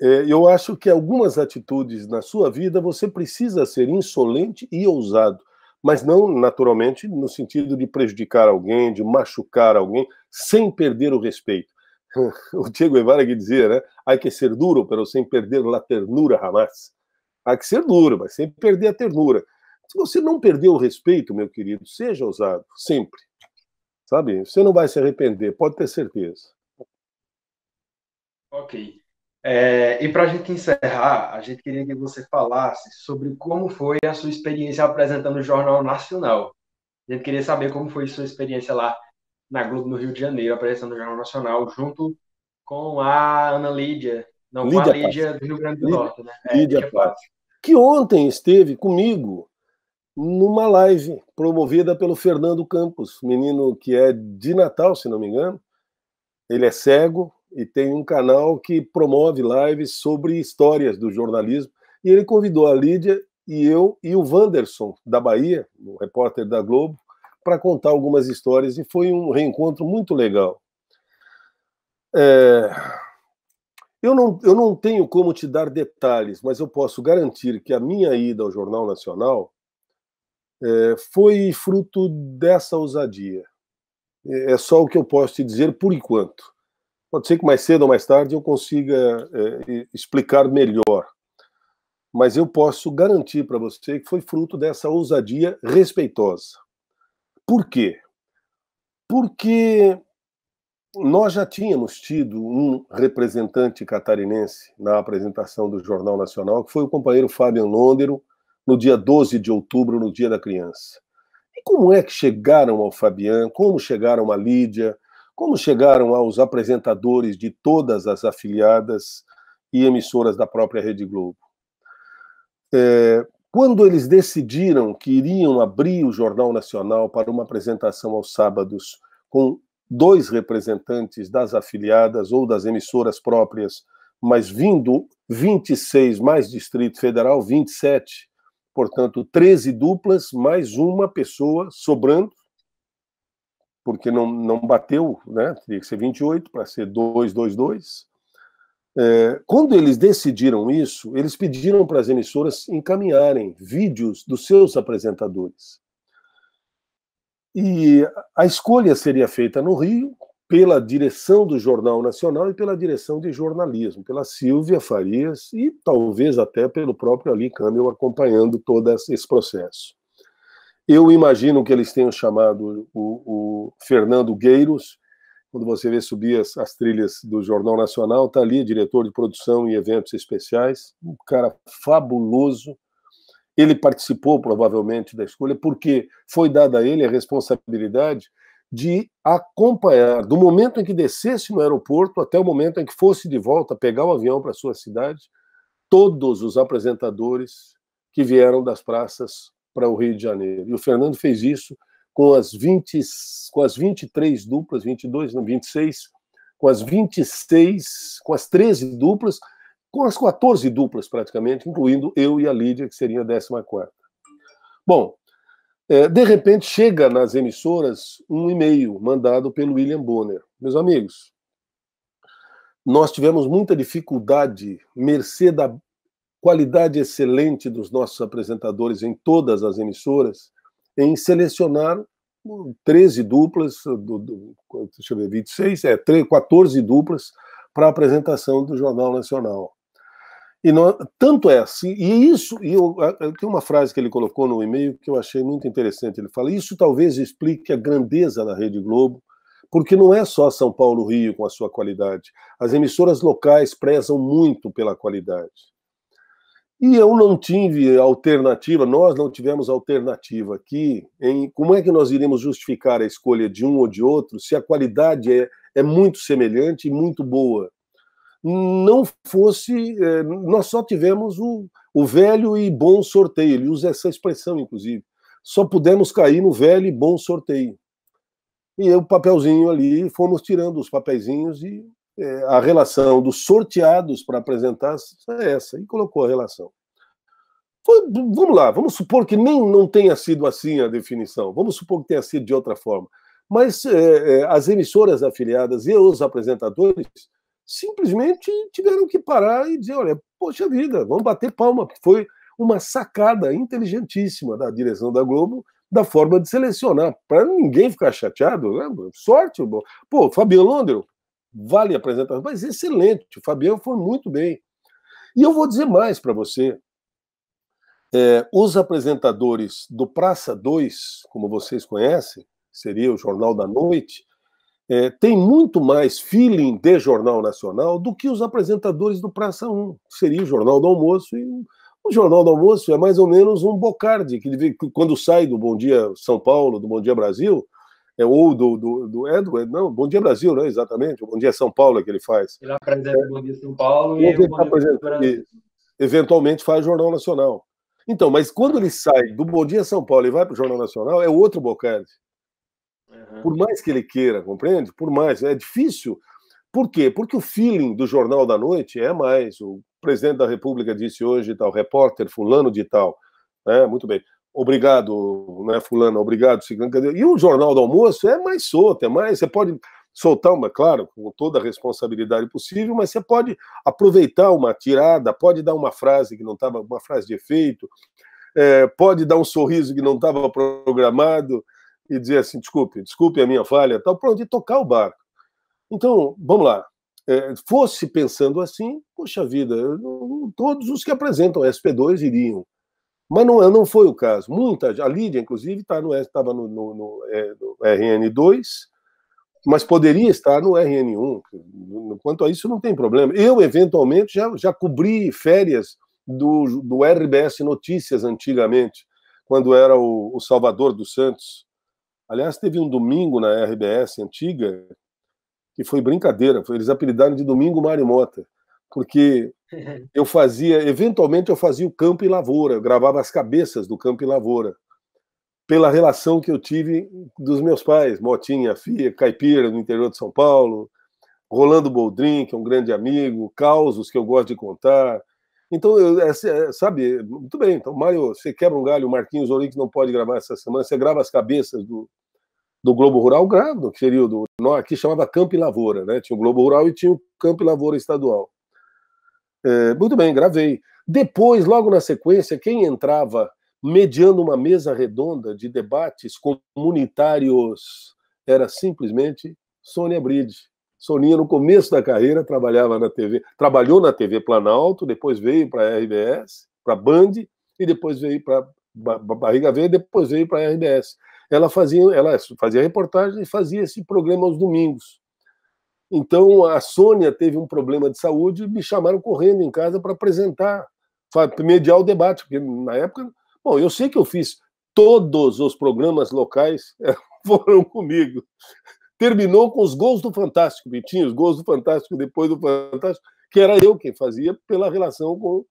É, eu acho que algumas atitudes na sua vida você precisa ser insolente e ousado, mas não naturalmente no sentido de prejudicar alguém, de machucar alguém, sem perder o respeito. o Diego Guevara que dizia, né? Há que ser duro, pero sem perder a ternura, Hamas. Há que ser duro, mas sem perder a ternura. Se você não perdeu o respeito, meu querido, seja ousado, sempre. Sabe? Você não vai se arrepender, pode ter certeza. Ok. É, e para a gente encerrar, a gente queria que você falasse sobre como foi a sua experiência apresentando o Jornal Nacional. A gente queria saber como foi sua experiência lá na Globo no Rio de Janeiro, apresentando o Jornal Nacional, junto com a Ana Lídia. Não, Lídia com a Lídia Paz. do Rio Grande do Lídia, Norte, né? É, Lídia Paz. Paz. Que ontem esteve comigo numa live promovida pelo Fernando Campos, menino que é de Natal, se não me engano. Ele é cego e tem um canal que promove lives sobre histórias do jornalismo. E ele convidou a Lídia e eu e o Wanderson, da Bahia, o repórter da Globo, para contar algumas histórias. E foi um reencontro muito legal. É... Eu, não, eu não tenho como te dar detalhes, mas eu posso garantir que a minha ida ao Jornal Nacional é, foi fruto dessa ousadia. É, é só o que eu posso te dizer por enquanto. Pode ser que mais cedo ou mais tarde eu consiga é, explicar melhor, mas eu posso garantir para você que foi fruto dessa ousadia respeitosa. Por quê? Porque nós já tínhamos tido um representante catarinense na apresentação do Jornal Nacional, que foi o companheiro Fábio Londero, no dia 12 de outubro, no Dia da Criança. E como é que chegaram ao Fabian, como chegaram à Lídia, como chegaram aos apresentadores de todas as afiliadas e emissoras da própria Rede Globo? É, quando eles decidiram que iriam abrir o Jornal Nacional para uma apresentação aos sábados com dois representantes das afiliadas ou das emissoras próprias, mas vindo 26 mais Distrito Federal, 27, portanto, 13 duplas, mais uma pessoa sobrando, porque não, não bateu, né? teria que ser 28 para ser 2. É, quando eles decidiram isso, eles pediram para as emissoras encaminharem vídeos dos seus apresentadores. E a escolha seria feita no Rio, pela direção do Jornal Nacional e pela direção de jornalismo, pela Silvia Farias e talvez até pelo próprio Ali Câmbio acompanhando todo esse processo. Eu imagino que eles tenham chamado o, o Fernando Gueiros, quando você vê subir as, as trilhas do Jornal Nacional, está ali, diretor de produção e eventos especiais, um cara fabuloso. Ele participou provavelmente da escolha, porque foi dada a ele a responsabilidade de acompanhar do momento em que descesse no aeroporto até o momento em que fosse de volta pegar o avião para sua cidade, todos os apresentadores que vieram das praças para o Rio de Janeiro. E o Fernando fez isso com as 20 com as 23 duplas, 22, não, 26, com as 26, com as 13 duplas, com as 14 duplas praticamente, incluindo eu e a Lídia, que seria a 14. Bom, é, de repente chega nas emissoras um e-mail mandado pelo William Bonner. Meus amigos, nós tivemos muita dificuldade, mercê da qualidade excelente dos nossos apresentadores em todas as emissoras, em selecionar 13 hum, duplas, do, do, deixa eu ver, 26, é, 3, 14 duplas para a apresentação do Jornal Nacional. E não, tanto é assim, e isso, e eu, tem uma frase que ele colocou no e-mail que eu achei muito interessante. Ele fala: Isso talvez explique a grandeza da Rede Globo, porque não é só São Paulo-Rio com a sua qualidade. As emissoras locais prezam muito pela qualidade. E eu não tive alternativa, nós não tivemos alternativa aqui em como é que nós iremos justificar a escolha de um ou de outro se a qualidade é, é muito semelhante e muito boa não fosse. Eh, nós só tivemos o, o velho e bom sorteio, ele usa essa expressão, inclusive. Só pudemos cair no velho e bom sorteio. E o papelzinho ali, fomos tirando os papeizinhos e é, a relação dos sorteados para apresentar é essa, e colocou a relação. Foi, vamos lá, vamos supor que nem não tenha sido assim a definição, vamos supor que tenha sido de outra forma. Mas é, as emissoras afiliadas e os apresentadores simplesmente tiveram que parar e dizer: olha, poxa vida, vamos bater palma, porque foi uma sacada inteligentíssima da direção da Globo da forma de selecionar, para ninguém ficar chateado. Né? Sorte, bom. pô, Fabiano Londro, vale a apresentação, mas excelente, o Fabiano foi muito bem. E eu vou dizer mais para você. É, os apresentadores do Praça 2, como vocês conhecem, seria o Jornal da Noite, é, tem muito mais feeling de Jornal Nacional do que os apresentadores do Praça 1. Seria o Jornal do Almoço e o Jornal do Almoço é mais ou menos um bocarde, que quando sai do Bom Dia São Paulo, do Bom Dia Brasil, é, ou do, do, do, é não, Bom Dia Brasil, não é exatamente, o Bom Dia São Paulo é que ele faz. Ele apresenta é, o Bom Dia São Paulo e, ele tá e é eventualmente faz Jornal Nacional. Então, mas quando ele sai do Bom Dia São Paulo e vai para o Jornal Nacional, é outro bocarde. Uhum. Por mais que ele queira, compreende? Por mais, é difícil. Por quê? Porque o feeling do Jornal da Noite é mais. O presidente da República disse hoje tal, repórter fulano de tal. Né? Muito bem. Obrigado, né, fulano, obrigado, E o Jornal do Almoço é mais solto, é mais... Você pode soltar uma, claro, com toda a responsabilidade possível, mas você pode aproveitar uma tirada, pode dar uma frase que não estava, uma frase de efeito, é, pode dar um sorriso que não estava programado, e dizer assim, desculpe, desculpe a minha falha, tal, pronto, e tocar o barco. Então, vamos lá. É, fosse pensando assim, poxa vida, não, todos os que apresentam SP2 iriam. Mas não, não foi o caso. Muita, a Lídia, inclusive, estava tá no, no, no, é, no, RN2, mas poderia estar no RN1. Quanto a isso, não tem problema. Eu, eventualmente, já, já cobri férias do, do RBS Notícias antigamente, quando era o, o Salvador dos Santos, Aliás, teve um domingo na RBS antiga que foi brincadeira, eles apelidaram de Domingo Marimota, porque eu fazia, eventualmente eu fazia o campo e lavoura, eu gravava as cabeças do campo e lavoura, pela relação que eu tive dos meus pais, Motinha, Fia, Caipira, no interior de São Paulo, Rolando Boldrin, que é um grande amigo, causos que eu gosto de contar, então, eu, é, é, sabe, muito bem. Então, Mário, você quebra um galho, o Marquinhos Ourique não pode gravar essa semana, você grava as cabeças do, do Globo Rural, grava, que seria do. Aqui chamava Campo e Lavoura, né? Tinha o Globo Rural e tinha o Campo e Lavoura Estadual. É, muito bem, gravei. Depois, logo na sequência, quem entrava mediando uma mesa redonda de debates comunitários era simplesmente Sônia Bridge. Soninha, no começo da carreira, trabalhava na TV, trabalhou na TV Planalto, depois veio para a RBS, para a Band, e depois veio para Barriga Verde, depois veio para a RBS. Ela fazia, ela fazia reportagem e fazia esse programa aos domingos. Então, a Sônia teve um problema de saúde e me chamaram correndo em casa para apresentar, para mediar o debate, porque na época. Bom, eu sei que eu fiz todos os programas locais foram comigo terminou com os gols do Fantástico, Vitinho, os gols do Fantástico depois do Fantástico, que era eu quem fazia pela relação com,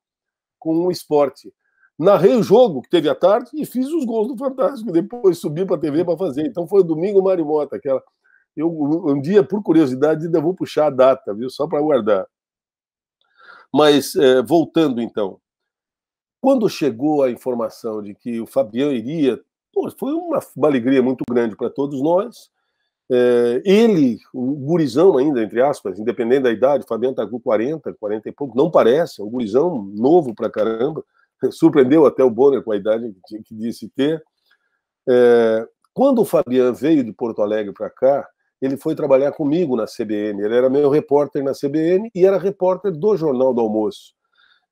com o esporte. Narrei o jogo que teve à tarde e fiz os gols do Fantástico, depois subi para a TV para fazer. Então foi o domingo Marimota, aquela. Eu, um dia, por curiosidade, ainda vou puxar a data, viu? Só para guardar. Mas, é, voltando então, quando chegou a informação de que o Fabião iria, pô, foi uma, uma alegria muito grande para todos nós. É, ele, o gurizão ainda, entre aspas, independente da idade, Fabiano está com 40, 40 e pouco, não parece, é um gurizão novo pra caramba, surpreendeu até o Bonner com a idade que, disse ter. É, quando o Fabiano veio de Porto Alegre para cá, ele foi trabalhar comigo na CBN, ele era meu repórter na CBN e era repórter do Jornal do Almoço.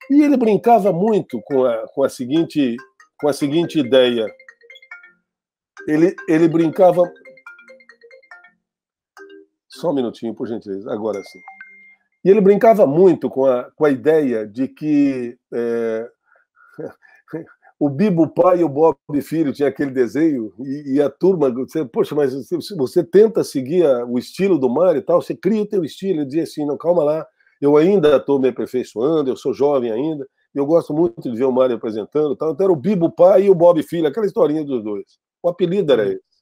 E ele brincava muito com a, com a, seguinte, com a seguinte ideia. Ele, ele brincava só um minutinho, por gentileza. Agora sim. E ele brincava muito com a, com a ideia de que é, o Bibo Pai e o Bob Filho tinha aquele desenho e, e a turma, você, poxa, mas você, você tenta seguir a, o estilo do Mário e tal, você cria o teu estilo. Ele dizia assim, não, calma lá, eu ainda estou me aperfeiçoando, eu sou jovem ainda, e eu gosto muito de ver o Mário apresentando. Tal. Então era o Bibo Pai e o Bob Filho, aquela historinha dos dois. O apelido era hum. esse.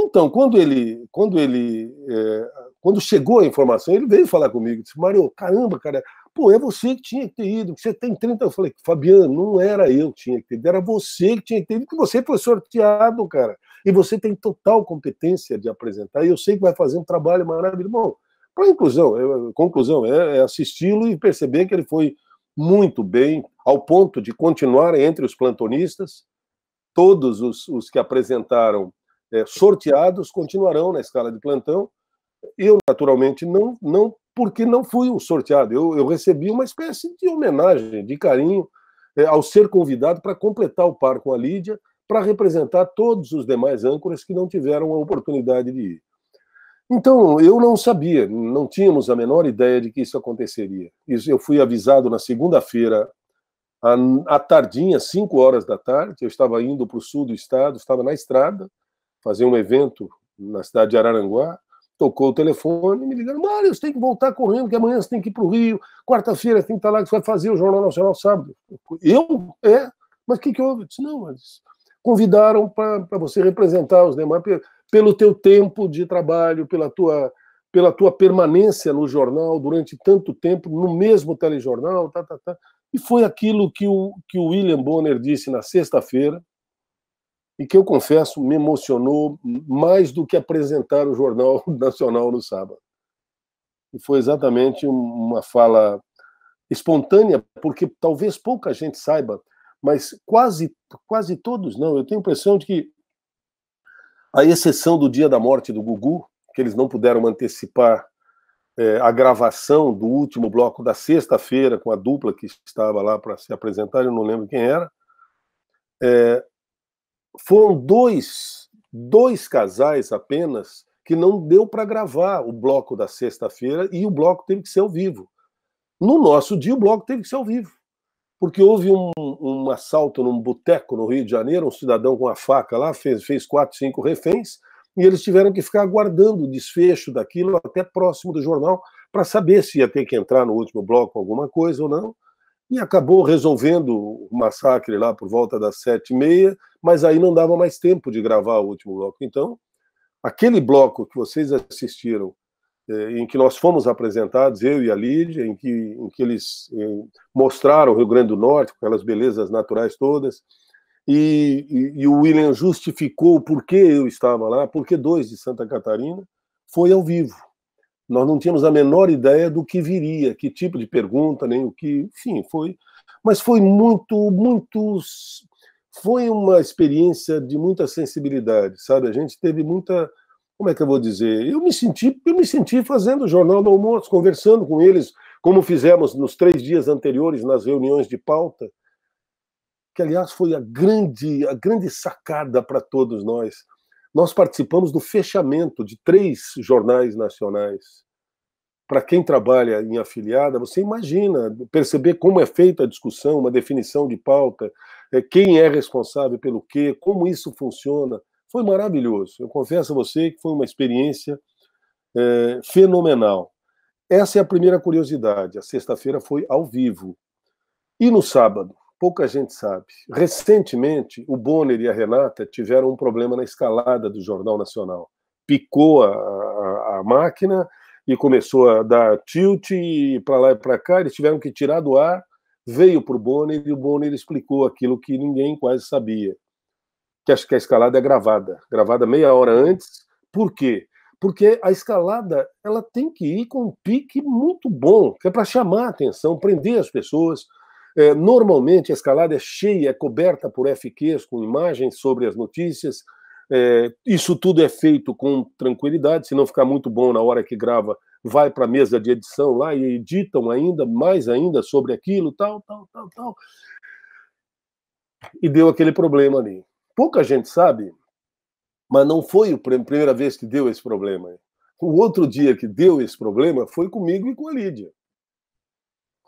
Então, quando ele, quando ele, é, quando chegou a informação, ele veio falar comigo, disse, Mário, caramba, cara, pô, é você que tinha que ter ido, você tem 30. Eu falei, Fabiano, não era eu que tinha que ter ido, era você que tinha que ter ido, porque você foi sorteado, cara. E você tem total competência de apresentar, e eu sei que vai fazer um trabalho maravilhoso. Bom, para é, conclusão, é, é assisti-lo e perceber que ele foi muito bem, ao ponto de continuar entre os plantonistas. Todos os, os que apresentaram é, sorteados continuarão na escala de plantão. Eu, naturalmente, não, não porque não fui um sorteado. Eu, eu recebi uma espécie de homenagem, de carinho, é, ao ser convidado para completar o par com a Lídia, para representar todos os demais âncoras que não tiveram a oportunidade de ir. Então, eu não sabia, não tínhamos a menor ideia de que isso aconteceria. Isso, eu fui avisado na segunda-feira, à tardinha, 5 horas da tarde, eu estava indo para o sul do estado, estava na estrada, fazer um evento na cidade de Araranguá, tocou o telefone e me ligaram: Mário, você tem que voltar correndo, que amanhã você tem que ir para o Rio, quarta-feira tem que estar lá, que você vai fazer o Jornal Nacional sábado. Eu? É? Mas o que, que houve? Eu disse: não, mas convidaram para você representar os demais pelo teu tempo de trabalho, pela tua, pela tua permanência no jornal durante tanto tempo, no mesmo telejornal, tá, tá, tá. E foi aquilo que o, que o William Bonner disse na sexta-feira, e que eu confesso me emocionou mais do que apresentar o Jornal Nacional no sábado. E foi exatamente uma fala espontânea, porque talvez pouca gente saiba, mas quase quase todos não. Eu tenho a impressão de que, a exceção do dia da morte do Gugu, que eles não puderam antecipar é, a gravação do último bloco da sexta-feira com a dupla que estava lá para se apresentar, eu não lembro quem era. É, foram dois, dois casais apenas que não deu para gravar o bloco da sexta-feira e o bloco teve que ser ao vivo. No nosso dia, o bloco teve que ser ao vivo. Porque houve um, um assalto num boteco no Rio de Janeiro, um cidadão com a faca lá fez, fez quatro, cinco reféns, e eles tiveram que ficar aguardando o desfecho daquilo até próximo do jornal para saber se ia ter que entrar no último bloco alguma coisa ou não e acabou resolvendo o massacre lá por volta das sete e meia, mas aí não dava mais tempo de gravar o último bloco. Então, aquele bloco que vocês assistiram, eh, em que nós fomos apresentados, eu e a Lídia, em que, em que eles eh, mostraram o Rio Grande do Norte, com aquelas belezas naturais todas, e, e, e o William justificou por que eu estava lá, por que dois de Santa Catarina, foi ao vivo nós não tínhamos a menor ideia do que viria, que tipo de pergunta, nem o que, enfim, foi, mas foi muito, muitos, foi uma experiência de muita sensibilidade, sabe? A gente teve muita, como é que eu vou dizer? Eu me senti, eu me senti fazendo o jornal do almoço, conversando com eles, como fizemos nos três dias anteriores nas reuniões de pauta, que aliás foi a grande, a grande sacada para todos nós nós participamos do fechamento de três jornais nacionais. Para quem trabalha em afiliada, você imagina perceber como é feita a discussão, uma definição de pauta, é, quem é responsável pelo quê, como isso funciona. Foi maravilhoso. Eu confesso a você que foi uma experiência é, fenomenal. Essa é a primeira curiosidade. A sexta-feira foi ao vivo. E no sábado? pouca gente sabe. Recentemente, o Bonner e a Renata tiveram um problema na escalada do Jornal Nacional. Picou a, a, a máquina e começou a dar tilt para lá e para cá. Eles tiveram que tirar do ar, veio para o Bonner e o Bonner explicou aquilo que ninguém quase sabia. Que acho que a escalada é gravada, gravada meia hora antes. Por quê? Porque a escalada ela tem que ir com um pique muito bom, que é para chamar a atenção, prender as pessoas é, normalmente a escalada é cheia, é coberta por FQs, com imagens sobre as notícias. É, isso tudo é feito com tranquilidade, se não ficar muito bom na hora que grava, vai para a mesa de edição lá e editam ainda, mais ainda sobre aquilo, tal, tal, tal, tal. E deu aquele problema ali. Pouca gente sabe, mas não foi a primeira vez que deu esse problema. O outro dia que deu esse problema foi comigo e com a Lídia.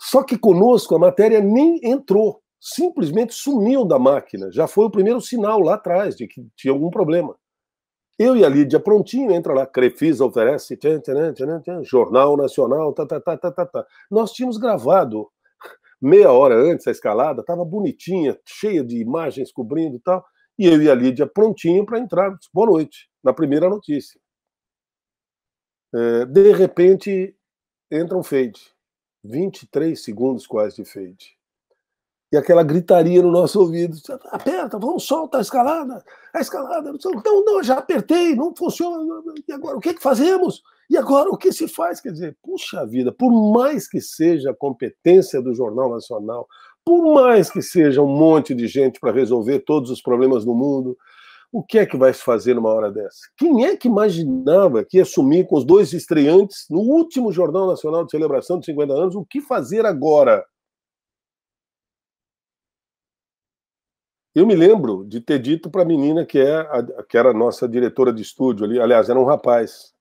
Só que conosco a matéria nem entrou, simplesmente sumiu da máquina. Já foi o primeiro sinal lá atrás de que tinha algum problema. Eu e a Lídia prontinho, entra lá, Crefisa oferece, tchan, tchan, tchan, Jornal Nacional, tá, tá, tá, tá, tá, tá. Nós tínhamos gravado meia hora antes a escalada, estava bonitinha, cheia de imagens cobrindo e tal, e eu e a Lídia prontinho para entrar, boa noite, na primeira notícia. É, de repente, entra um fade. 23 segundos quase de fade. E aquela gritaria no nosso ouvido: tá, aperta, vamos, solta a escalada, a escalada. Não, então, não, já apertei, não funciona. E agora, o que, que fazemos? E agora, o que se faz? Quer dizer, puxa vida, por mais que seja a competência do Jornal Nacional, por mais que seja um monte de gente para resolver todos os problemas do mundo, o que é que vai se fazer numa hora dessa? Quem é que imaginava que ia assumir com os dois estreantes no último Jornal Nacional de Celebração de 50 anos? O que fazer agora? Eu me lembro de ter dito para a menina que, é a, que era a nossa diretora de estúdio ali, aliás, era um rapaz.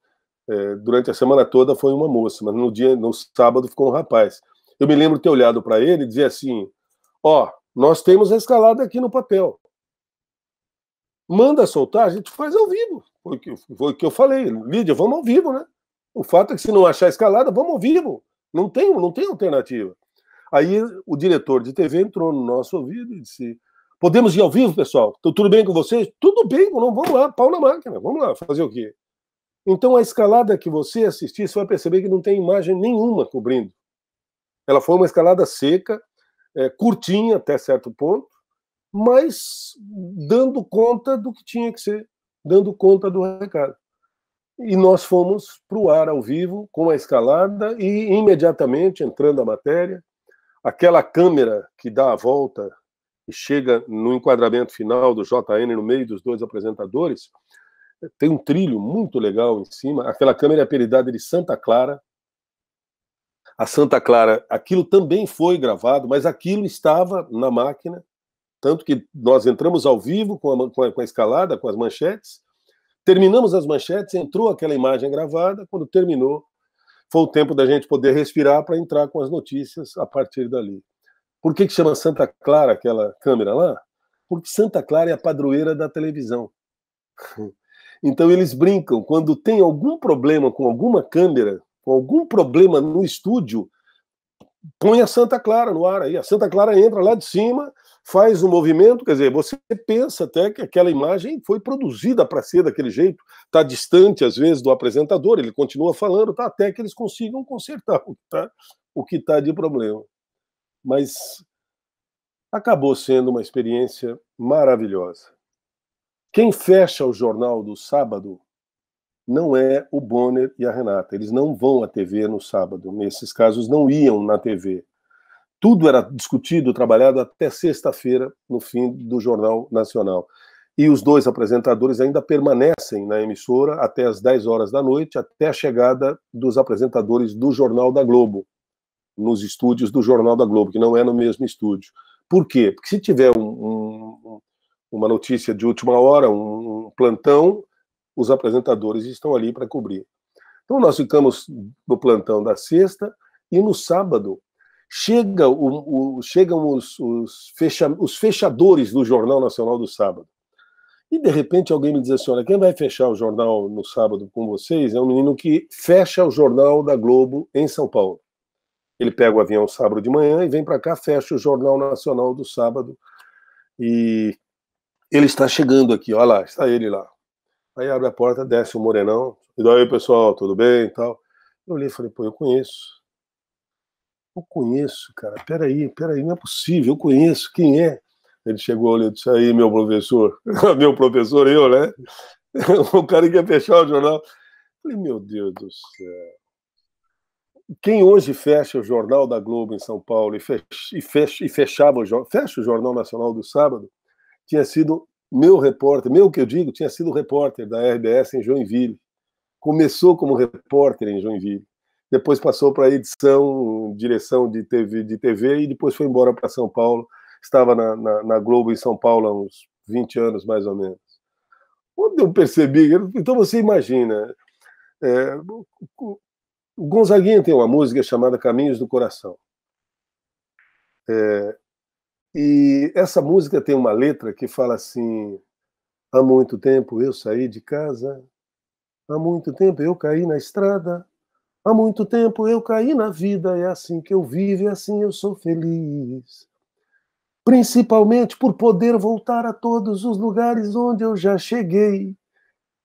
É, durante a semana toda foi uma moça, mas no dia, no sábado ficou um rapaz. Eu me lembro de ter olhado para ele e dizer assim: ó, oh, nós temos a escalada aqui no papel manda soltar, a gente faz ao vivo. Foi o que, foi que eu falei. Lídia, vamos ao vivo, né? O fato é que se não achar escalada, vamos ao vivo. Não tem, não tem alternativa. Aí o diretor de TV entrou no nosso ouvido e disse: Podemos ir ao vivo, pessoal? Tô, tudo bem com vocês? Tudo bem, não, vamos lá, pau na máquina, vamos lá, fazer o quê? Então a escalada que você assistir, você vai perceber que não tem imagem nenhuma cobrindo. Ela foi uma escalada seca, é, curtinha até certo ponto, mas dando conta do que tinha que ser, dando conta do recado. E nós fomos para o ar ao vivo, com a escalada, e imediatamente entrando a matéria, aquela câmera que dá a volta e chega no enquadramento final do JN, no meio dos dois apresentadores, tem um trilho muito legal em cima. Aquela câmera é apelidada de Santa Clara. A Santa Clara, aquilo também foi gravado, mas aquilo estava na máquina tanto que nós entramos ao vivo com a, com a, com a escalada, com as manchetes, terminamos as manchetes, entrou aquela imagem gravada, quando terminou, foi o tempo da gente poder respirar para entrar com as notícias a partir dali. Por que, que chama Santa Clara aquela câmera lá? Porque Santa Clara é a padroeira da televisão. Então eles brincam, quando tem algum problema com alguma câmera, com algum problema no estúdio, põe a Santa Clara no ar aí. A Santa Clara entra lá de cima faz um movimento, quer dizer, você pensa até que aquela imagem foi produzida para ser daquele jeito, está distante às vezes do apresentador, ele continua falando, tá, até que eles consigam consertar tá, o que está de problema. Mas acabou sendo uma experiência maravilhosa. Quem fecha o jornal do sábado não é o Bonner e a Renata. Eles não vão à TV no sábado. Nesses casos, não iam na TV tudo era discutido, trabalhado até sexta-feira, no fim do Jornal Nacional. E os dois apresentadores ainda permanecem na emissora até as 10 horas da noite, até a chegada dos apresentadores do Jornal da Globo, nos estúdios do Jornal da Globo, que não é no mesmo estúdio. Por quê? Porque se tiver um, um, uma notícia de última hora, um plantão, os apresentadores estão ali para cobrir. Então, nós ficamos no plantão da sexta e no sábado Chega o, o, chegam os, os, fecha, os fechadores do Jornal Nacional do Sábado. E de repente alguém me diz assim: olha, quem vai fechar o jornal no sábado com vocês é um menino que fecha o jornal da Globo em São Paulo. Ele pega o avião sábado de manhã e vem para cá, fecha o Jornal Nacional do sábado. E ele está chegando aqui, olha lá, está ele lá. Aí abre a porta, desce o Morenão. E daí, pessoal, tudo bem e tal? Eu olhei e falei: pô, eu conheço eu conheço, cara, peraí, peraí, não é possível, eu conheço, quem é? Ele chegou ali e disse, aí, meu professor, meu professor, eu, né? o cara que ia fechar o jornal. Eu falei, meu Deus do céu. Quem hoje fecha o Jornal da Globo em São Paulo e, fecha, e, fecha, e fechava o, fecha o Jornal Nacional do Sábado tinha sido meu repórter, meu que eu digo, tinha sido repórter da RBS em Joinville. Começou como repórter em Joinville depois passou para edição, direção de TV, de TV e depois foi embora para São Paulo. Estava na, na, na, Globo em São Paulo há uns 20 anos, mais ou menos. Quando eu percebi, então você imagina, é, o Gonzaguinha tem uma música chamada Caminhos do Coração. É, e essa música tem uma letra que fala assim: Há muito tempo eu saí de casa, há muito tempo eu caí na estrada, Há muito tempo eu caí na vida, é assim que eu vivo, e é assim eu sou feliz. Principalmente por poder voltar a todos os lugares onde eu já cheguei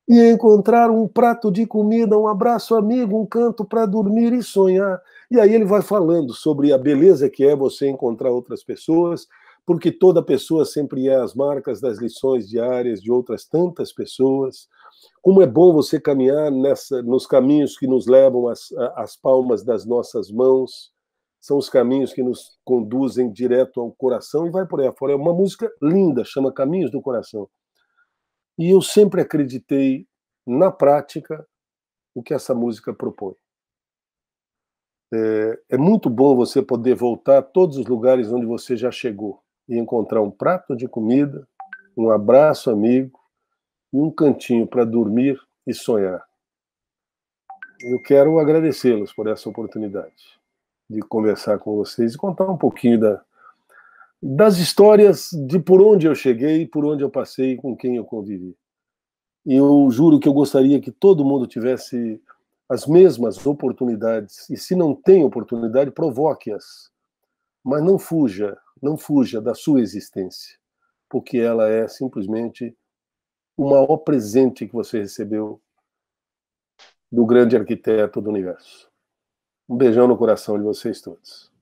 e encontrar um prato de comida, um abraço amigo, um canto para dormir e sonhar. E aí ele vai falando sobre a beleza que é você encontrar outras pessoas, porque toda pessoa sempre é as marcas das lições diárias de outras tantas pessoas. Como é bom você caminhar nessa, nos caminhos que nos levam às, às palmas das nossas mãos, são os caminhos que nos conduzem direto ao coração e vai por aí afora. É uma música linda, chama Caminhos do Coração. E eu sempre acreditei, na prática, o que essa música propõe. É, é, muito bom você poder voltar a todos os lugares onde você já chegou e encontrar um prato de comida, um abraço amigo, e um cantinho para dormir e sonhar. Eu quero agradecê-los por essa oportunidade de conversar com vocês e contar um pouquinho da, das histórias de por onde eu cheguei, por onde eu passei e com quem eu convivi. E eu juro que eu gostaria que todo mundo tivesse as mesmas oportunidades e se não tem oportunidade, provoque-as. Mas não fuja, não fuja da sua existência, porque ela é simplesmente o maior presente que você recebeu do grande arquiteto do universo. Um beijão no coração de vocês todos.